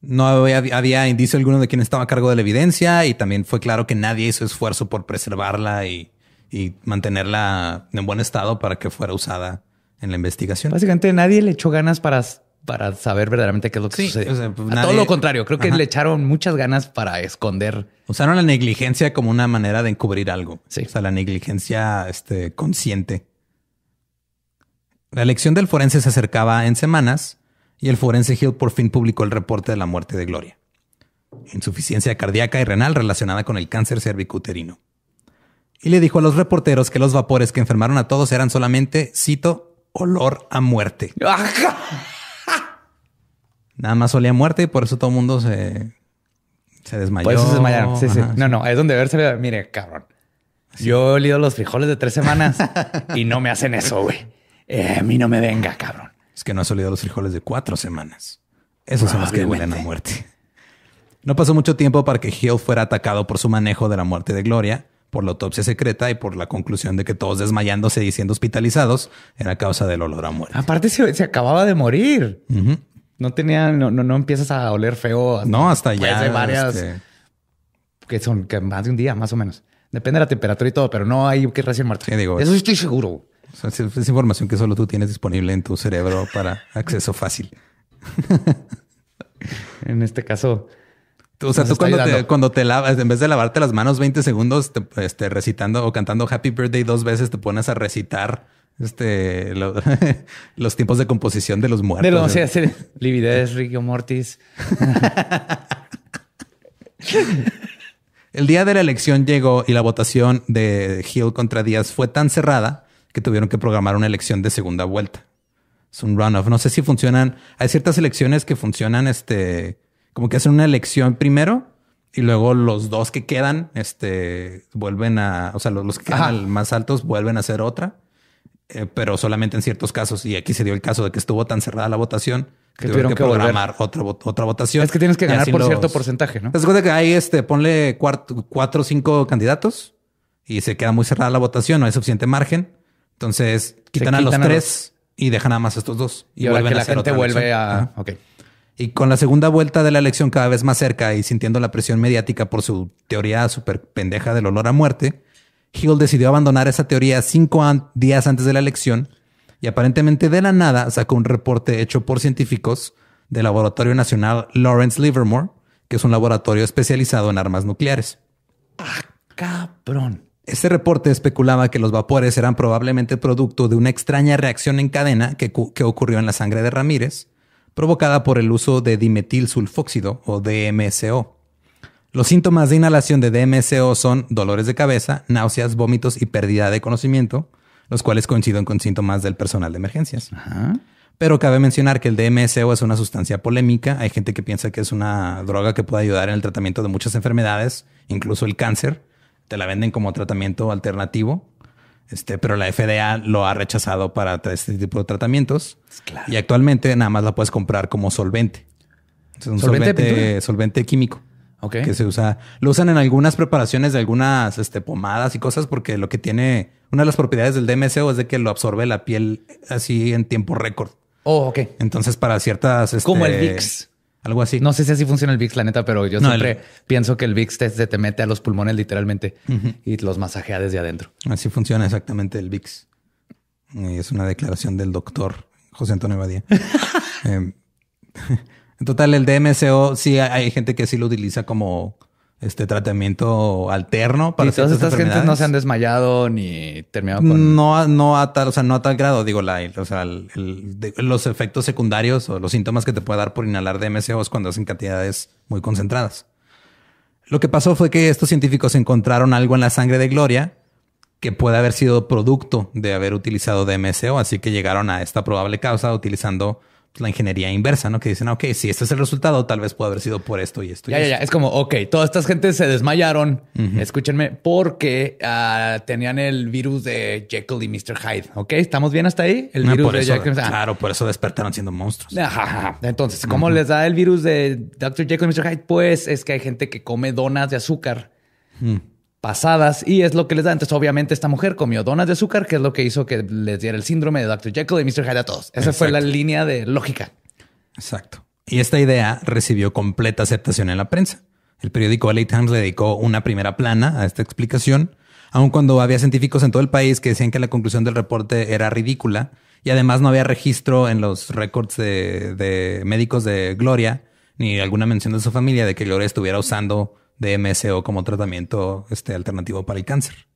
No había, indicio alguno de quién estaba a cargo de la evidencia y también fue claro que nadie hizo esfuerzo por preservarla y, y mantenerla en buen estado para que fuera usada en la investigación. Básicamente nadie le echó ganas para, para saber verdaderamente qué es lo que sí, Todo lo contrario, creo que le echaron muchas ganas para esconder. Usaron la negligencia como una manera de encubrir algo. Sí. O sea, la negligencia este, consciente. La elección del forense se acercaba en semanas y el forense Hill por fin publicó el reporte de la muerte de Gloria. Insuficiencia cardíaca y renal relacionada con el cáncer cervicuterino. Y le dijo a los reporteros que los vapores que enfermaron a todos eran solamente, cito, olor a muerte. Nada más olía a muerte y por eso todo el mundo se, se desmayó. Por eso se desmayaron. Sí, sí. No, no, es donde verse. Mire, cabrón. Yo he olido los frijoles de tres semanas y no me hacen eso, güey. Eh, a mí no me venga, cabrón. Es que no has olido los frijoles de cuatro semanas. Esos son los que huelen a muerte. No pasó mucho tiempo para que Hill fuera atacado por su manejo de la muerte de Gloria por la autopsia secreta y por la conclusión de que todos desmayándose y siendo hospitalizados era causa del olor a muerte. Aparte, se, acababa de morir. No tenía, no, no, no, empiezas a oler feo. no, hasta ya. Hay varias este, que son más de un día, más o menos. Depende de la temperatura y todo, pero no hay que recién muerto. Eso estoy seguro. Es información que solo tú tienes disponible en tu cerebro para acceso fácil. en este caso, o sea, tú cuando te, cuando te, lavas, en vez de lavarte las manos 20 segundos, este, recitando o cantando Happy Birthday dos veces, te pones a recitar este, los tiempos de composición de los muertos. De lo, o sea, lividez, Rigio Mortis. El día de la elección llegó y la votación de Hill contra Díaz fue tan cerrada que tuvieron que programar una elección de segunda vuelta. Es un runoff. No sé si funcionan. Hay ciertas elecciones que funcionan este, como que hacen una elección primero y luego los dos que quedan, este, vuelven a, o sea, los, que quedan más altos vuelven a hacer otra, eh, pero solamente en ciertos casos. Y aquí se dio el caso de que estuvo tan cerrada la votación que, tuvieron que, programar otra, otra votación. Es que tienes que ganar por cierto porcentaje, ¿no? Te que hay, este, ponle cuatro o cinco candidatos y se queda muy cerrada la votación, no hay suficiente margen. Entonces quitan, a los tres y dejan a más estos dos. Y, vuelven a la vuelve a... Y con la segunda vuelta de la elección cada vez más cerca y sintiendo la presión mediática por su teoría súper pendeja del olor a muerte, Hill decidió abandonar esa teoría cinco días antes de la elección y aparentemente de la nada sacó un reporte hecho por científicos del Laboratorio Nacional Lawrence Livermore, que es un laboratorio especializado en armas nucleares. ¡Ah, cabrón! Este reporte especulaba que los vapores eran probablemente producto de una extraña reacción en cadena que ocurrió en la sangre de Ramírez, provocada por el uso de dimetilsulfóxido o DMSO. Los síntomas de inhalación de DMSO son dolores de cabeza, náuseas, vómitos y pérdida de conocimiento, los cuales coinciden con síntomas del personal de emergencias. Pero cabe mencionar que el DMSO es una sustancia polémica. Hay gente que piensa que es una droga que puede ayudar en el tratamiento de muchas enfermedades, incluso el cáncer. Te la venden como tratamiento alternativo. Este, pero la FDA lo ha rechazado para este tipo de tratamientos. Y actualmente nada más la puedes comprar como solvente. Es un solvente, solvente, químico. Que se usa, lo usan en algunas preparaciones de algunas este, pomadas y cosas, porque lo que tiene una de las propiedades del DMSO es de que lo absorbe la piel así en tiempo récord. Oh, ok. Entonces, para ciertas. Este, como el VIX. Algo así. No sé si así funciona el VIX, la neta, pero yo siempre pienso que el VIX se te, mete a los pulmones literalmente y los masajea desde adentro. Así funciona exactamente el VIX. Eh, es una declaración del doctor José Antonio Badía. Em, en total, el DMCO sí hay gente que sí lo utiliza como este tratamiento alterno para y todas estas gentes no se han desmayado ni terminado con no no a tal o sea no a tal grado digo los efectos secundarios o los síntomas que te puede dar por inhalar de es cuando hacen cantidades muy concentradas lo que pasó fue que estos científicos encontraron algo en la sangre de Gloria que puede haber sido producto de haber utilizado DMSO así que llegaron a esta probable causa utilizando la ingeniería inversa, ¿no? Que dicen, ah, ok, si este es el resultado, tal vez puede haber sido por esto y esto. Y ya, ya, Es como, ok, todas estas gentes se desmayaron, escúchenme, porque ah, tenían el virus de Jekyll y Mr. Hyde, ¿ok? ¿Estamos bien hasta ahí? El ah, virus de eso, Claro, por eso despertaron siendo monstruos. Ajá, Entonces, ¿cómo les da el virus de Dr. Jekyll y Mr. Hyde? Pues es que hay gente que come donas de azúcar pasadas y es lo que les da. Entonces, obviamente, esta mujer comió donas de azúcar, que es lo que hizo que les diera el síndrome de Dr. Jekyll y Mr. Hyde a todos. Esa fue la línea de lógica. Exacto. Y esta idea recibió completa aceptación en la prensa. El periódico LA Times le dedicó una primera plana a esta explicación, aun cuando había científicos en todo el país que decían que la conclusión del reporte era ridícula y además no había registro en los récords de médicos de Gloria ni alguna mención de su familia de que Gloria estuviera usando de MSO como tratamiento este, alternativo para el cáncer.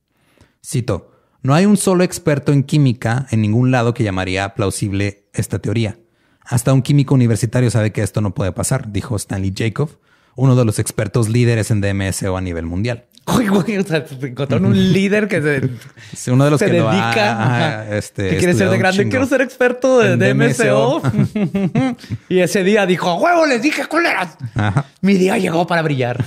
Cito, no hay un solo experto en química en ningún lado que llamaría plausible esta teoría. Hasta un químico universitario sabe que esto no puede pasar, dijo Stanley Jacob, uno de los expertos líderes en DMSO a nivel mundial. Uy, güey, o sea, pues, encontraron un líder que se, uno de los se dedica a, este, que quiere ser de grande. Quiero ser experto de, de y ese día dijo, huevo, les dije, culeras. Mi día llegó para brillar.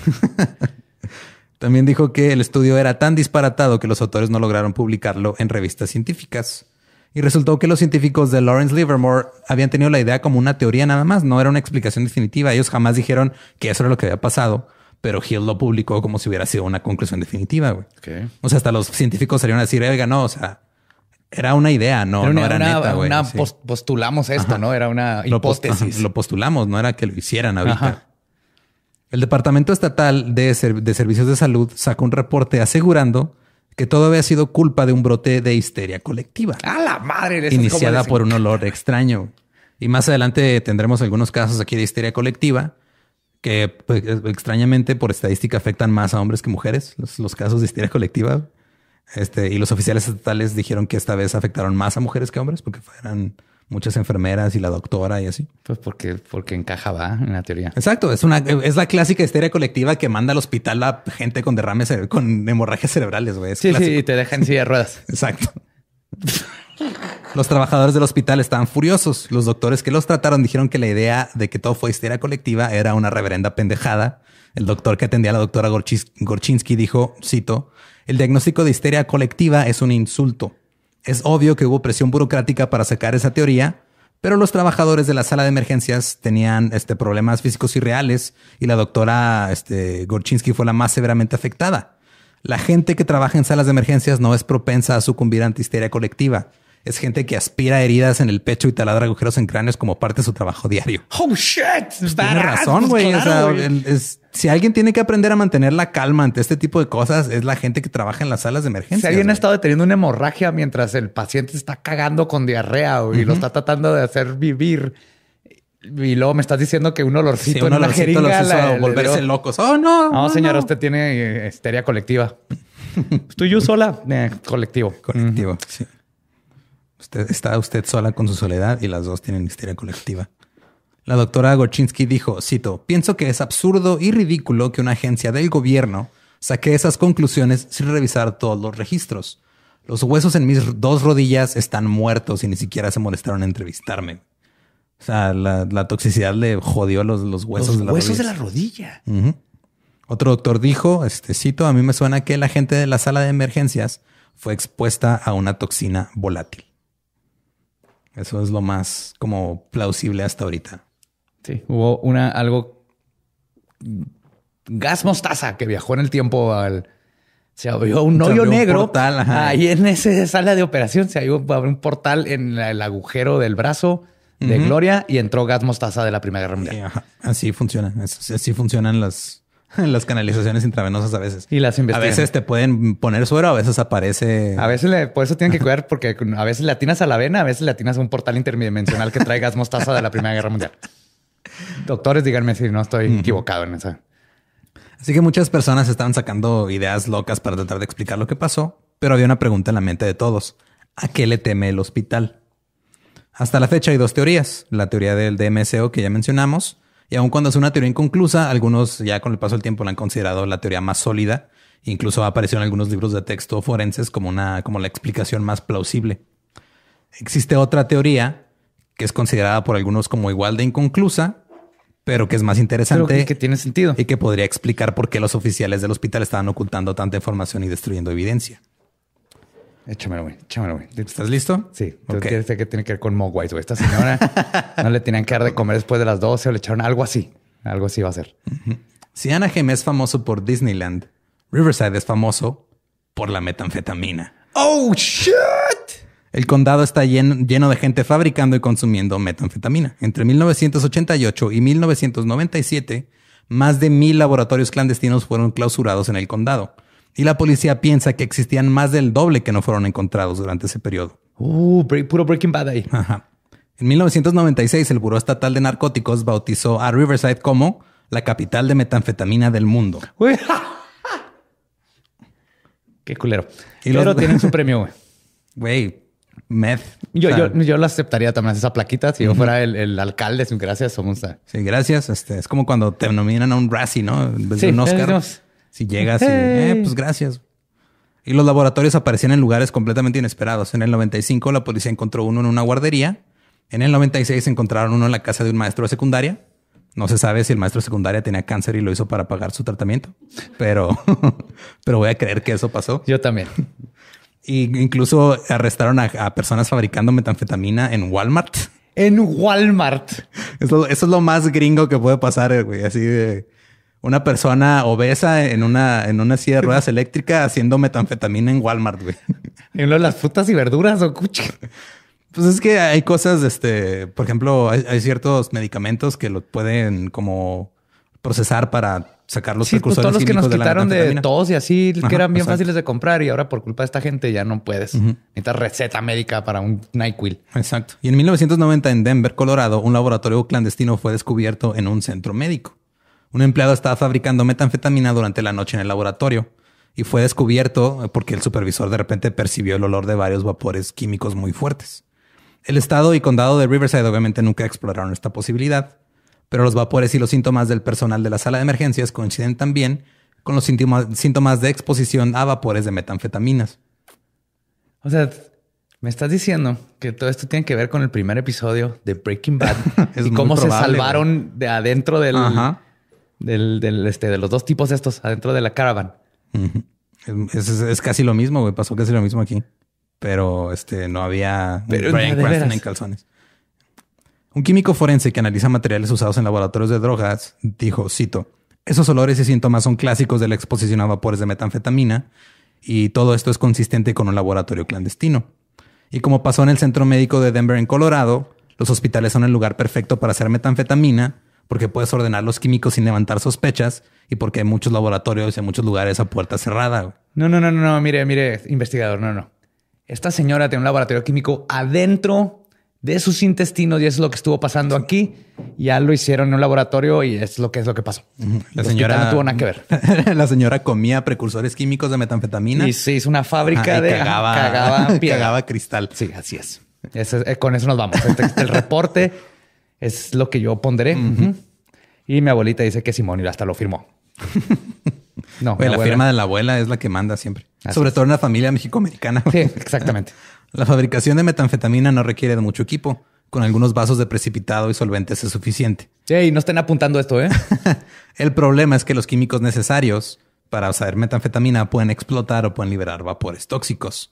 También dijo que el estudio era tan disparatado que los autores no lograron publicarlo en revistas científicas. Y resultó que los científicos de Lawrence Livermore habían tenido la idea como una teoría nada más, no era una explicación definitiva. Ellos jamás dijeron que eso era lo que había pasado pero Hill lo publicó como si hubiera sido una conclusión definitiva. Güey. O sea, hasta los científicos salieron a decir, oiga, no, o sea, era una idea, no era, una, no era postulamos esto, ¿no? Era una hipótesis. Lo, postulamos, no era que lo hicieran ahorita. El Departamento Estatal de, de Servicios de Salud sacó un reporte asegurando que todo había sido culpa de un brote de histeria colectiva. ¡A la madre! Iniciada por un olor extraño. Y más adelante tendremos algunos casos aquí de histeria colectiva que pues, extrañamente por estadística afectan más a hombres que mujeres, los, casos de histeria colectiva. Este, y los oficiales estatales dijeron que esta vez afectaron más a mujeres que hombres porque fueran muchas enfermeras y la doctora y así. Pues porque, porque encajaba en la teoría. Exacto. Es una, es la clásica histeria colectiva que manda al hospital a gente con derrames, con hemorragias cerebrales, güey. Sí, sí, y te dejan en silla de ruedas. Exacto. Los trabajadores del hospital estaban furiosos. Los doctores que los trataron dijeron que la idea de que todo fue histeria colectiva era una reverenda pendejada. El doctor que atendía a la doctora Gorczynski Gorchinsky dijo, cito, el diagnóstico de histeria colectiva es un insulto. Es obvio que hubo presión burocrática para sacar esa teoría, pero los trabajadores de la sala de emergencias tenían este, problemas físicos irreales reales y la doctora este, Gorchinsky fue la más severamente afectada. La gente que trabaja en salas de emergencias no es propensa a sucumbir ante histeria colectiva es gente que aspira heridas en el pecho y taladra agujeros en cráneos como parte de su trabajo diario. Oh shit. Pues tiene razón, pues güey. si alguien tiene que aprender a mantener la calma ante este tipo de cosas, es la gente que trabaja en las salas de emergencia. Si alguien ha estado teniendo una hemorragia mientras el paciente está cagando con diarrea y lo está tratando de hacer vivir. Y luego me estás diciendo que un olorcito en la jeringa los volverse locos. Oh, no. No, señora, usted tiene eh, histeria colectiva. Estoy yo sola. Eh, colectivo. Colectivo, sí. Usted, está usted sola con su soledad y las dos tienen histeria colectiva. La doctora Gorchinsky dijo, cito, pienso que es absurdo y ridículo que una agencia del gobierno saque esas conclusiones sin revisar todos los registros. Los huesos en mis dos rodillas están muertos y ni siquiera se molestaron en entrevistarme. O sea, la, toxicidad le jodió los, los huesos de la huesos rodilla. de la rodilla. Otro doctor dijo, este cito, a mí me suena que la gente de la sala de emergencias fue expuesta a una toxina volátil. Eso es lo más como plausible hasta ahorita. Sí, hubo una algo gas mostaza que viajó en el tiempo al se abrió un hoyo negro ahí en esa sala de operación se abrió un portal en el agujero del brazo de Gloria y entró gas mostaza de la Primera Guerra Mundial. así funciona, así funcionan las en las canalizaciones intravenosas a veces. Y las A veces te pueden poner suero, a veces aparece. A veces le, por eso tienen que cuidar, porque a veces le atinas a la vena, a veces le atinas a un portal interdimensional que traigas mostaza de la Primera Guerra Mundial. Doctores, díganme si no estoy equivocado en eso. Así que muchas personas estaban sacando ideas locas para tratar de explicar lo que pasó, pero había una pregunta en la mente de todos. ¿A qué le teme el hospital? Hasta la fecha hay dos teorías. La teoría del DMSO que ya mencionamos y aun cuando es una teoría inconclusa, algunos ya con el paso del tiempo la han considerado la teoría más sólida. Incluso ha aparecido en algunos libros de texto forenses como, una, como la explicación más plausible. Existe otra teoría que es considerada por algunos como igual de inconclusa, pero que es más interesante. que tiene sentido. Y que podría explicar por qué los oficiales del hospital estaban ocultando tanta información y destruyendo evidencia. Échamelo, güey. Échamelo, güey. ¿Estás listo? Sí. Okay. Tiene, tiene que ver con Mogwais, güey. Esta señora no le tenían que dar de comer después de las 12 o le echaron algo así. Algo así va a ser. Si Si Anaheim es famoso por Disneyland, Riverside es famoso por la metanfetamina. ¡Oh, shit! El condado está lleno, de gente fabricando y consumiendo metanfetamina. Entre 1988 y 1997, más de mil laboratorios clandestinos fueron clausurados en el condado y la policía piensa que existían más del doble que no fueron encontrados durante ese periodo. Uh, puro Breaking Bad ahí. Ajá. En 1996, el Buró Estatal de Narcóticos bautizó a Riverside como la capital de metanfetamina del mundo. Qué culero. Y Pero tienen su premio, güey. Güey, meth. Yo, lo aceptaría también esa plaquita si yo fuera el, alcalde. Sin gracias, somos. Ah. Sí, gracias. Este, es como cuando te nominan a un Razzie, ¿no? En vez sí, de un Oscar. Si llegas y, eh, pues gracias. Y los laboratorios aparecían en lugares completamente inesperados. En el 95 la policía encontró uno en una guardería. En el 96 encontraron uno en la casa de un maestro de secundaria. No se sabe si el maestro de secundaria tenía cáncer y lo hizo para pagar su tratamiento, pero, pero voy a creer que eso pasó. Yo también. Y incluso arrestaron a, personas fabricando metanfetamina en Walmart. En Walmart. Eso, eso, es lo más gringo que puede pasar, güey. Así de una persona obesa en una, en una silla de ruedas eléctrica haciendo metanfetamina en Walmart, güey. En las frutas y verduras o cuche. Pues es que hay cosas, este, por ejemplo, hay, ciertos medicamentos que lo pueden como procesar para sacar los pues precursores todos los que nos de quitaron de, todos y así, que eran bien fáciles de comprar y ahora por culpa de esta gente ya no puedes. Necesitas receta médica para un NyQuil. Exacto. Y en 1990 en Denver, Colorado, un laboratorio clandestino fue descubierto en un centro médico. Un empleado estaba fabricando metanfetamina durante la noche en el laboratorio y fue descubierto eh, porque el supervisor de repente percibió el olor de varios vapores químicos muy fuertes. El estado y condado de Riverside obviamente nunca exploraron esta posibilidad, pero los vapores y los síntomas del personal de la sala de emergencias coinciden también con los síntomas de exposición a vapores de metanfetaminas. O sea, me estás diciendo que todo esto tiene que ver con el primer episodio de Breaking Bad y cómo se salvaron de adentro del, del, este, de los dos tipos estos adentro de la caravan. Es, casi lo mismo, güey. Pasó casi lo mismo aquí. Pero este no había Pero Brian en calzones. Un químico forense que analiza materiales usados en laboratorios de drogas dijo, cito, esos olores y síntomas son clásicos de la exposición a vapores de metanfetamina y todo esto es consistente con un laboratorio clandestino. Y como pasó en el centro médico de Denver en Colorado, los hospitales son el lugar perfecto para hacer metanfetamina porque puedes ordenar los químicos sin levantar sospechas y porque hay muchos laboratorios y en muchos lugares a puerta cerrada. No, no, no, no, no, mire, mire, investigador, no, no. Esta señora tiene un laboratorio químico adentro de sus intestinos y es lo que estuvo pasando aquí. Ya lo hicieron en un laboratorio y es lo que es lo que pasó. La señora no tuvo nada que ver. la señora comía precursores químicos de metanfetamina y se hizo una fábrica de cagaba, cagaba, cristal. Sí, así es. Eh, con eso nos vamos. Este, este, el reporte es lo que yo ponderé. Y mi abuelita dice que Simón y hasta lo firmó. no, la firma de la abuela es la que manda siempre. Sobre todo en la familia mexicoamericana. Sí, exactamente. La fabricación de metanfetamina no requiere de mucho equipo. Con algunos vasos de precipitado y solventes es suficiente. Sí, y no estén apuntando esto, ¿eh? El problema es que los químicos necesarios para usar metanfetamina pueden explotar o pueden liberar vapores tóxicos.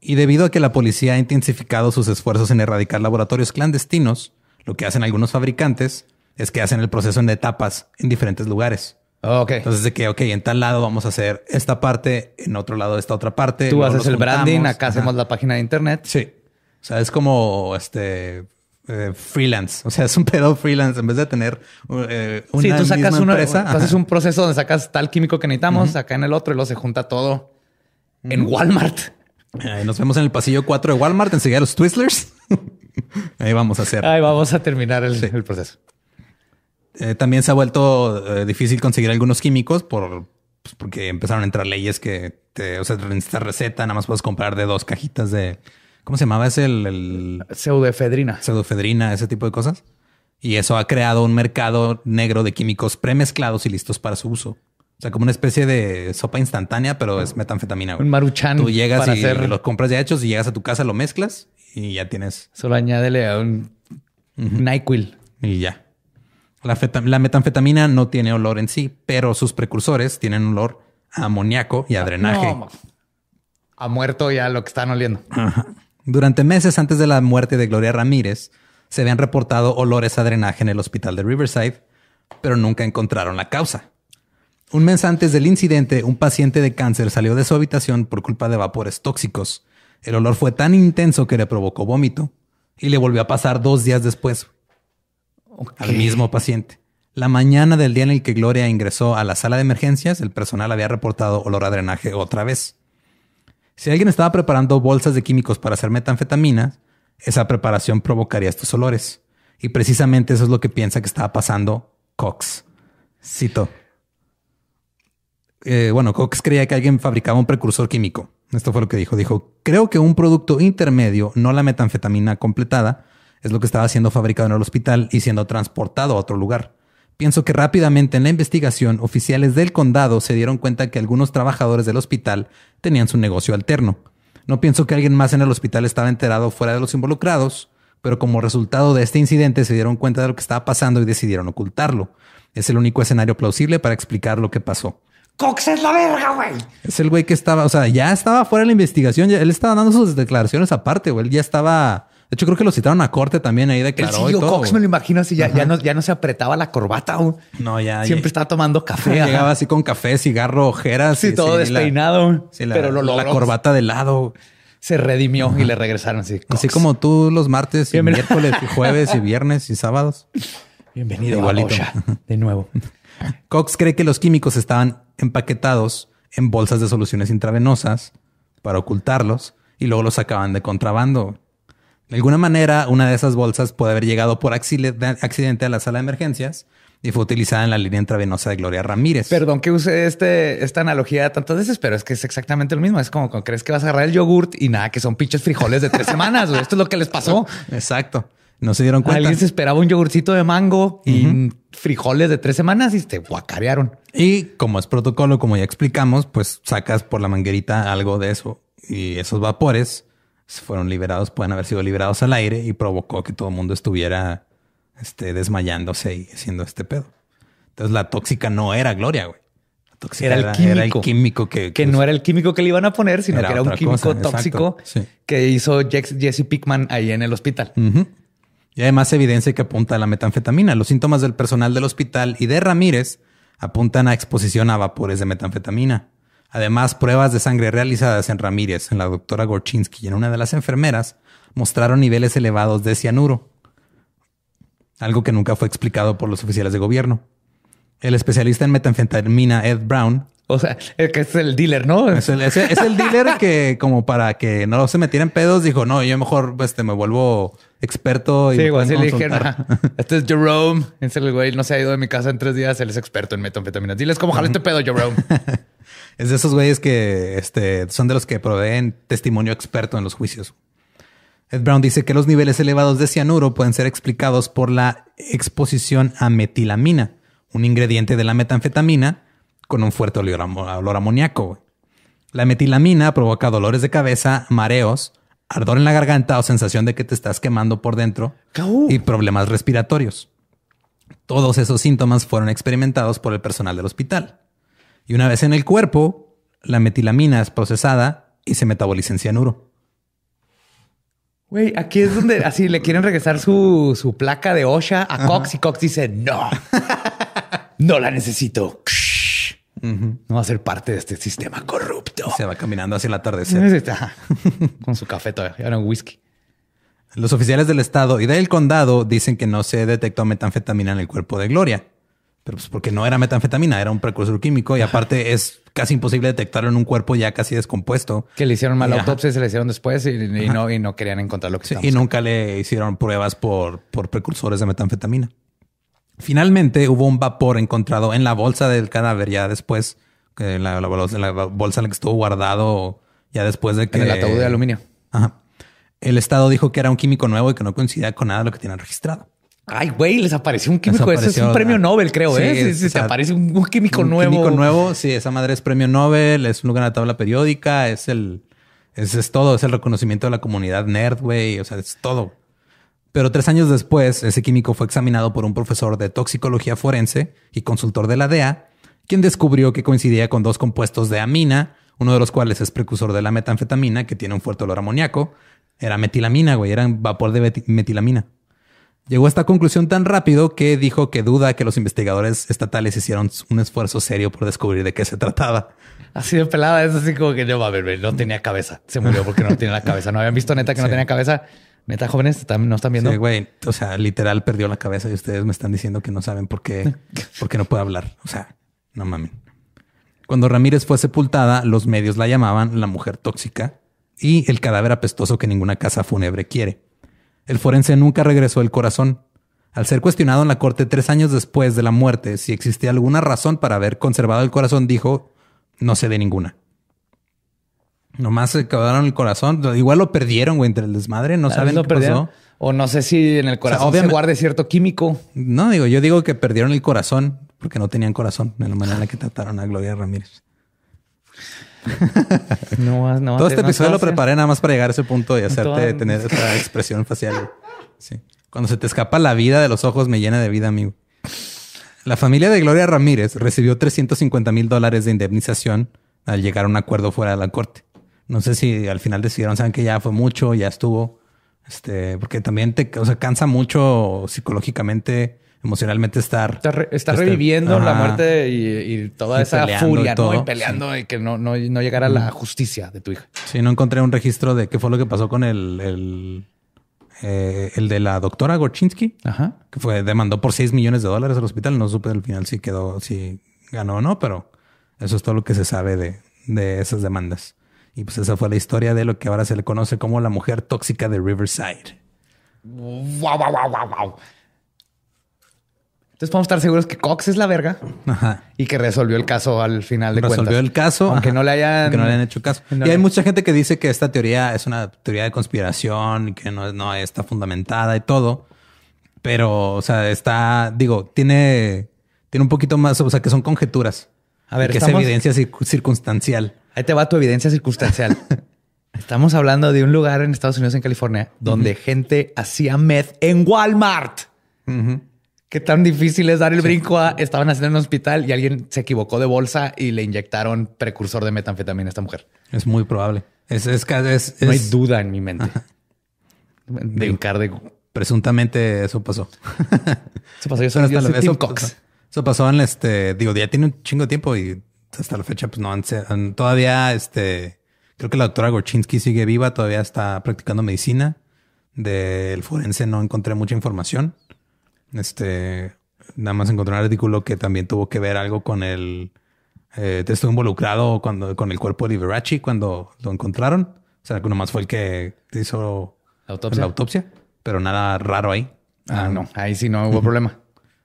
Y debido a que la policía ha intensificado sus esfuerzos en erradicar laboratorios clandestinos, lo que hacen algunos fabricantes es que hacen el proceso en etapas en diferentes lugares. Oh, ok. Entonces de que, ok, en tal lado vamos a hacer esta parte, en otro lado esta otra parte. Tú haces el branding, acá hacemos la página de internet. Sí. O sea, es como este eh, freelance. O sea, es un pedo freelance en vez de tener un eh, una. Sí, tú sacas misma una empresa. haces un proceso donde sacas tal químico que necesitamos, acá en el otro y luego se junta todo en Walmart. nos vemos en el pasillo 4 de Walmart, enseguida los Twizzlers. Ahí vamos a hacer. Ahí vamos a terminar el, proceso. Eh, también se ha vuelto eh, difícil conseguir algunos químicos por, pues, porque empezaron a entrar leyes que te, o sea, necesitas receta, nada más puedes comprar de dos cajitas de. ¿Cómo se llamaba? Es el, el, Pseudoefedrina. Pseudoefedrina, ese tipo de cosas. Y eso ha creado un mercado negro de químicos premezclados y listos para su uso. O sea, como una especie de sopa instantánea, pero es metanfetamina. Un maruchan. Tú llegas y los compras ya hechos y llegas a tu casa, lo mezclas y ya tienes. Solo añádele a un NyQuil. Y ya. La, metanfetamina no tiene olor en sí, pero sus precursores tienen olor a amoníaco y a ah, drenaje. ha muerto ya lo que están oliendo. Durante meses antes de la muerte de Gloria Ramírez, se habían reportado olores a drenaje en el hospital de Riverside, pero nunca encontraron la causa. Un mes antes del incidente, un paciente de cáncer salió de su habitación por culpa de vapores tóxicos el olor fue tan intenso que le provocó vómito y le volvió a pasar dos días después al mismo paciente. La mañana del día en el que Gloria ingresó a la sala de emergencias, el personal había reportado olor a drenaje otra vez. Si alguien estaba preparando bolsas de químicos para hacer metanfetaminas, esa preparación provocaría estos olores. Y precisamente eso es lo que piensa que estaba pasando Cox. Cito. Eh, bueno, Cox creía que alguien fabricaba un precursor químico esto fue lo que dijo. Dijo, creo que un producto intermedio, no la metanfetamina completada, es lo que estaba siendo fabricado en el hospital y siendo transportado a otro lugar. Pienso que rápidamente en la investigación oficiales del condado se dieron cuenta que algunos trabajadores del hospital tenían su negocio alterno. No pienso que alguien más en el hospital estaba enterado fuera de los involucrados, pero como resultado de este incidente se dieron cuenta de lo que estaba pasando y decidieron ocultarlo. Es el único escenario plausible para explicar lo que pasó. Cox es la verga, güey. Es el güey que estaba, o sea, ya estaba fuera de la investigación, él estaba dando sus declaraciones aparte, güey, él ya estaba... De hecho, creo que lo citaron a corte también ahí de que. y todo, Cox me lo imagino así, ya, no, ya, no, se apretaba la corbata. aún. No, ya. Siempre estaba tomando café. Llegaba así con café, cigarro, ojeras. Sí, todo despeinado. pero La corbata de lado. Se redimió y le regresaron así. Así como tú los martes y miércoles y jueves y viernes y sábados. Bienvenido Igualito. de nuevo. Cox cree que los químicos estaban empaquetados en bolsas de soluciones intravenosas para ocultarlos y luego los sacaban de contrabando. De alguna manera, una de esas bolsas puede haber llegado por accidente a la sala de emergencias y fue utilizada en la línea intravenosa de Gloria Ramírez. Perdón que use este, esta analogía tantas veces, pero es que es exactamente lo mismo. Es como cuando crees que vas a agarrar el yogurt y nada, que son pinches frijoles de tres semanas. Esto es lo que les pasó. Exacto. No se dieron cuenta. Alguien se esperaba un yogurcito de mango y frijoles de tres semanas y se guacarearon. Y como es protocolo, como ya explicamos, pues sacas por la manguerita algo de eso y esos vapores fueron liberados, pueden haber sido liberados al aire y provocó que todo el mundo estuviera este, desmayándose y haciendo este pedo. Entonces la tóxica no era Gloria, güey. era, el químico. que, que, pues no era el químico que le iban a poner, sino que era un químico tóxico que hizo Jesse Pickman ahí en el hospital. Y además evidencia que apunta a la metanfetamina. Los síntomas del personal del hospital y de Ramírez apuntan a exposición a vapores de metanfetamina. Además, pruebas de sangre realizadas en Ramírez, en la doctora Gorchinsky y en una de las enfermeras mostraron niveles elevados de cianuro, algo que nunca fue explicado por los oficiales de gobierno. El especialista en metanfetamina Ed Brown. O sea, el que es el dealer, ¿no? Es el, es dealer que, como para que no se metieran pedos, dijo: No, yo mejor este, me vuelvo experto. Sí, este es Jerome, es el güey, no se ha ido de mi casa en tres días, él es experto en metanfetaminas. Diles cómo jale este pedo, Jerome. es de esos güeyes que este, son de los que proveen testimonio experto en los juicios. Ed Brown dice que los niveles elevados de cianuro pueden ser explicados por la exposición a metilamina, un ingrediente de la metanfetamina con un fuerte olor, olor amoníaco. La metilamina provoca dolores de cabeza, mareos, ardor en la garganta o sensación de que te estás quemando por dentro y problemas respiratorios. Todos esos síntomas fueron experimentados por el personal del hospital. Y una vez en el cuerpo, la metilamina es procesada y se metaboliza en cianuro. Güey, aquí es donde así le quieren regresar su, placa de OSHA a Cox y Cox dice no, no la necesito. No va a ser parte de este sistema corrupto. Se va caminando hacia el atardecer. Este, Con su café todavía, ahora un whisky. Los oficiales del estado y del condado dicen que no se detectó metanfetamina en el cuerpo de Gloria. Pero pues porque no era metanfetamina, era un precursor químico y aparte es casi imposible detectarlo en un cuerpo ya casi descompuesto. Que le hicieron mala autopsia se le hicieron después y, no, y no querían encontrar lo que Y nunca le hicieron pruebas por, por precursores de metanfetamina. Finalmente hubo un vapor encontrado en la bolsa del cadáver ya después que la, la bolsa en la que estuvo guardado ya después de que... En el ataúd de aluminio. Ajá. El Estado dijo que era un químico nuevo y que no coincidía con nada de lo que tienen registrado. Ay, güey, les apareció un químico. es un premio Nobel, creo, ¿eh? aparece un, químico nuevo. Químico nuevo, sí, esa madre es premio Nobel, es un lugar en la tabla periódica, es el. Es, es todo, es el reconocimiento de la comunidad nerd, güey. O sea, es todo. Pero tres años después, ese químico fue examinado por un profesor de toxicología forense y consultor de la DEA, quien descubrió que coincidía con dos compuestos de amina, uno de los cuales es precursor de la metanfetamina, que tiene un fuerte olor amoníaco. Era metilamina, güey, era vapor de metilamina. Llegó a esta conclusión tan rápido que dijo que duda que los investigadores estatales hicieron un esfuerzo serio por descubrir de qué se trataba. Así de pelada, es así como que yo, a ver, no tenía cabeza. Se murió porque no tenía la cabeza. No habían visto neta que no tenía cabeza. Neta, jóvenes, no están viendo. Sí, güey. O sea, literal perdió la cabeza y ustedes me están diciendo que no saben por qué, por qué no puede hablar. O sea, no mami. Cuando Ramírez fue sepultada, los medios la llamaban la mujer tóxica y el cadáver apestoso que ninguna casa fúnebre quiere. El forense nunca regresó el corazón. Al ser cuestionado en la corte tres años después de la muerte si existía alguna razón para haber conservado el corazón, dijo, no sé de ninguna. Nomás se quedaron el corazón. Igual lo perdieron, güey, entre el desmadre. No saben qué pasó. O no sé si en el corazón o guarde cierto químico. No, digo, yo digo que perdieron el corazón porque no tenían corazón de la manera en la que trataron a Gloria Ramírez. No, no Todo este episodio lo preparé nada más para llegar a ese punto y hacerte tener esa expresión facial. Sí. Cuando se te escapa la vida de los ojos, me llena de vida, amigo. La familia de Gloria Ramírez recibió 350 mil dólares de indemnización al llegar a un acuerdo fuera de la corte. No sé si al final decidieron, saben que ya fue mucho, ya estuvo. Este, porque también te o cansa mucho psicológicamente emocionalmente estar... Está, este, reviviendo la muerte y, toda esa furia, ¿no? Y peleando y que no, llegara la justicia de tu hija. Sí, no encontré un registro de qué fue lo que pasó con el... el... Eh, el de la doctora Gorchinsky, que fue demandó por 6 millones de dólares al hospital. No supe al final si quedó, si ganó o no, pero eso es todo lo que se sabe de, de esas demandas. Y pues esa fue la historia de lo que ahora se le conoce como la mujer tóxica de Riverside. Wow, wow, wow, wow, entonces podemos estar seguros que Cox es la verga y que resolvió el caso al final de resolvió cuentas. Resolvió el caso. Aunque no, le hayan, hecho caso. y hay mucha gente que dice que esta teoría es una teoría de conspiración y que no, no está fundamentada y todo. Pero, o sea, está, digo, tiene, tiene un poquito más, o sea, que son conjeturas. A ver, que es evidencia circunstancial. Ahí te va tu evidencia circunstancial. estamos hablando de un lugar en Estados Unidos, en California, donde gente hacía meth en Walmart. ¿Qué tan difícil es dar el brinco a estaban haciendo en un hospital y alguien se equivocó de bolsa y le inyectaron precursor de metanfetamina a esta mujer? Es muy probable. Es, es, es, No hay duda en mi mente. De un de... Presuntamente eso pasó. eso pasó. Yo eso, Eso pasó en este, digo, ya tiene un chingo de tiempo y hasta la fecha, pues no han, todavía este, creo que la doctora Gorchinsky sigue viva, todavía está practicando medicina. Del forense no encontré mucha información. Este, nada más encontré un artículo que también tuvo que ver algo con el... Eh, estuvo involucrado cuando, con el cuerpo de Liberace cuando lo encontraron. O sea, que más fue el que hizo la autopsia, pero nada raro ahí. Ah, ah no. Ahí sí no hubo problema.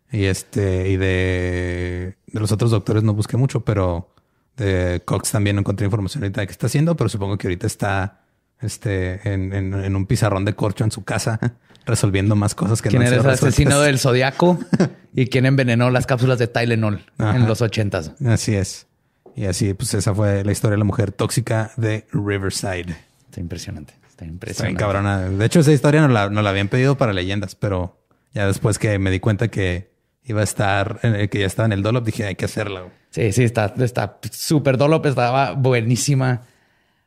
Y este, y de, de, los otros doctores no busqué mucho, pero de Cox también encontré información ahorita de qué está haciendo, pero supongo que ahorita está este, en, en, en un pizarrón de corcho en su casa resolviendo más cosas que ¿Quién no el asesino del zodiaco y quién envenenó las cápsulas de Tylenol en los ochentas. Así es. Y así, pues esa fue la historia de la mujer tóxica de Riverside. Está impresionante. Está impresionante. Está cabrona. De hecho, esa historia no la, no la habían pedido para leyendas, pero ya después que me di cuenta que iba a estar, eh, que ya estaba en el Dolop, dije, hay que hacerla. Sí, sí, está, está súper Dolop, estaba buenísima.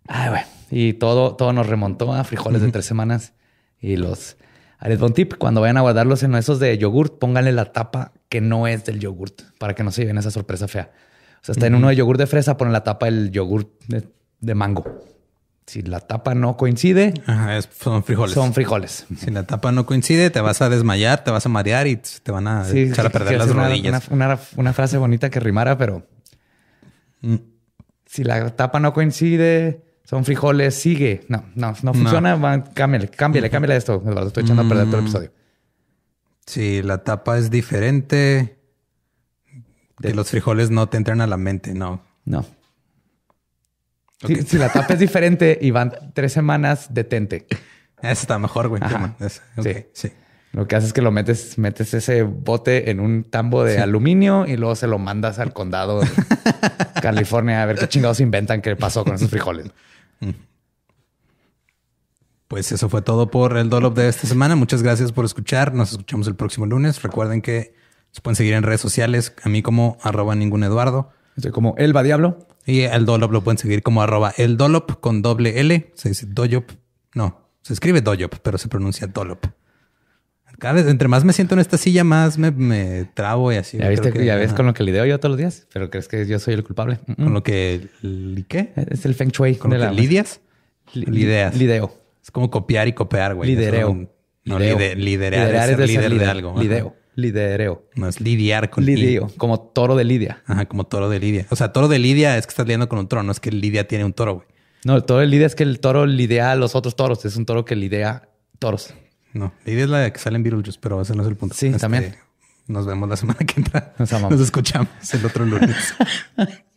Ay, bueno. Y todo, todo nos remontó a frijoles de tres semanas y los ver, tip, cuando vayan a guardarlos en esos de yogurt, pónganle la tapa que no es del yogurt para que no se lleven esa sorpresa fea. O sea, está en uno de yogurt de fresa, ponen la tapa del yogurt de, mango. Si la tapa no coincide, son frijoles. Son frijoles. Si la tapa no coincide, te vas a desmayar, te vas a marear y te van a echar a perder las rodillas. Una, frase bonita que rimara, pero mm. si la tapa no coincide, son frijoles, sigue. No, no, no funciona. cámbiale, cámbiale, cámbiale esto. Eduardo... estoy echando a perder todo el mm. episodio. ...si la tapa es diferente. De los frijoles no te entran a la mente, no. No. Si, la tapa es diferente y van tres semanas, detente. Eso está mejor, güey. sí. sí. Lo que haces es que lo metes, metes ese bote en un tambo de aluminio y luego se lo mandas al condado de California a ver qué chingados inventan ...qué pasó con esos frijoles. Mm. Pues eso fue todo por el Dolop de esta semana. Muchas gracias por escuchar. Nos escuchamos el próximo lunes. Recuerden que se pueden seguir en redes sociales. A mí como arroba ningún Eduardo. como Elba Diablo. Y el Dolop lo pueden seguir como arroba el Dolop con doble L. Se dice Doyop. No, se escribe Doyop, pero se pronuncia Dolop. Cada, entre más me siento en esta silla, más me, me trabo y así. Ya, ves con lo que lidio yo todos los días, pero crees que yo soy el culpable. Con lo que. ¿Qué? Es el feng shui. ¿Con lo que lidias? Lideo. Es como copiar y copiar, güey. Lidereo. no, liderar es, ser líder, algo. Lideo. Lidereo. No es lidiar con Lidio, como toro de Lidia. Ajá, como toro de Lidia. O sea, toro de Lidia es que estás lidiando con un toro, no es que Lidia tiene un toro, güey. No, el toro de Lidia es que el toro lidia a los otros toros, es un toro que lidia toros. No, idea es la de que salen virus, pero ese no es el punto. Sí, este, también. Nos vemos la semana que entra. Nos, amamos. nos escuchamos el otro lunes.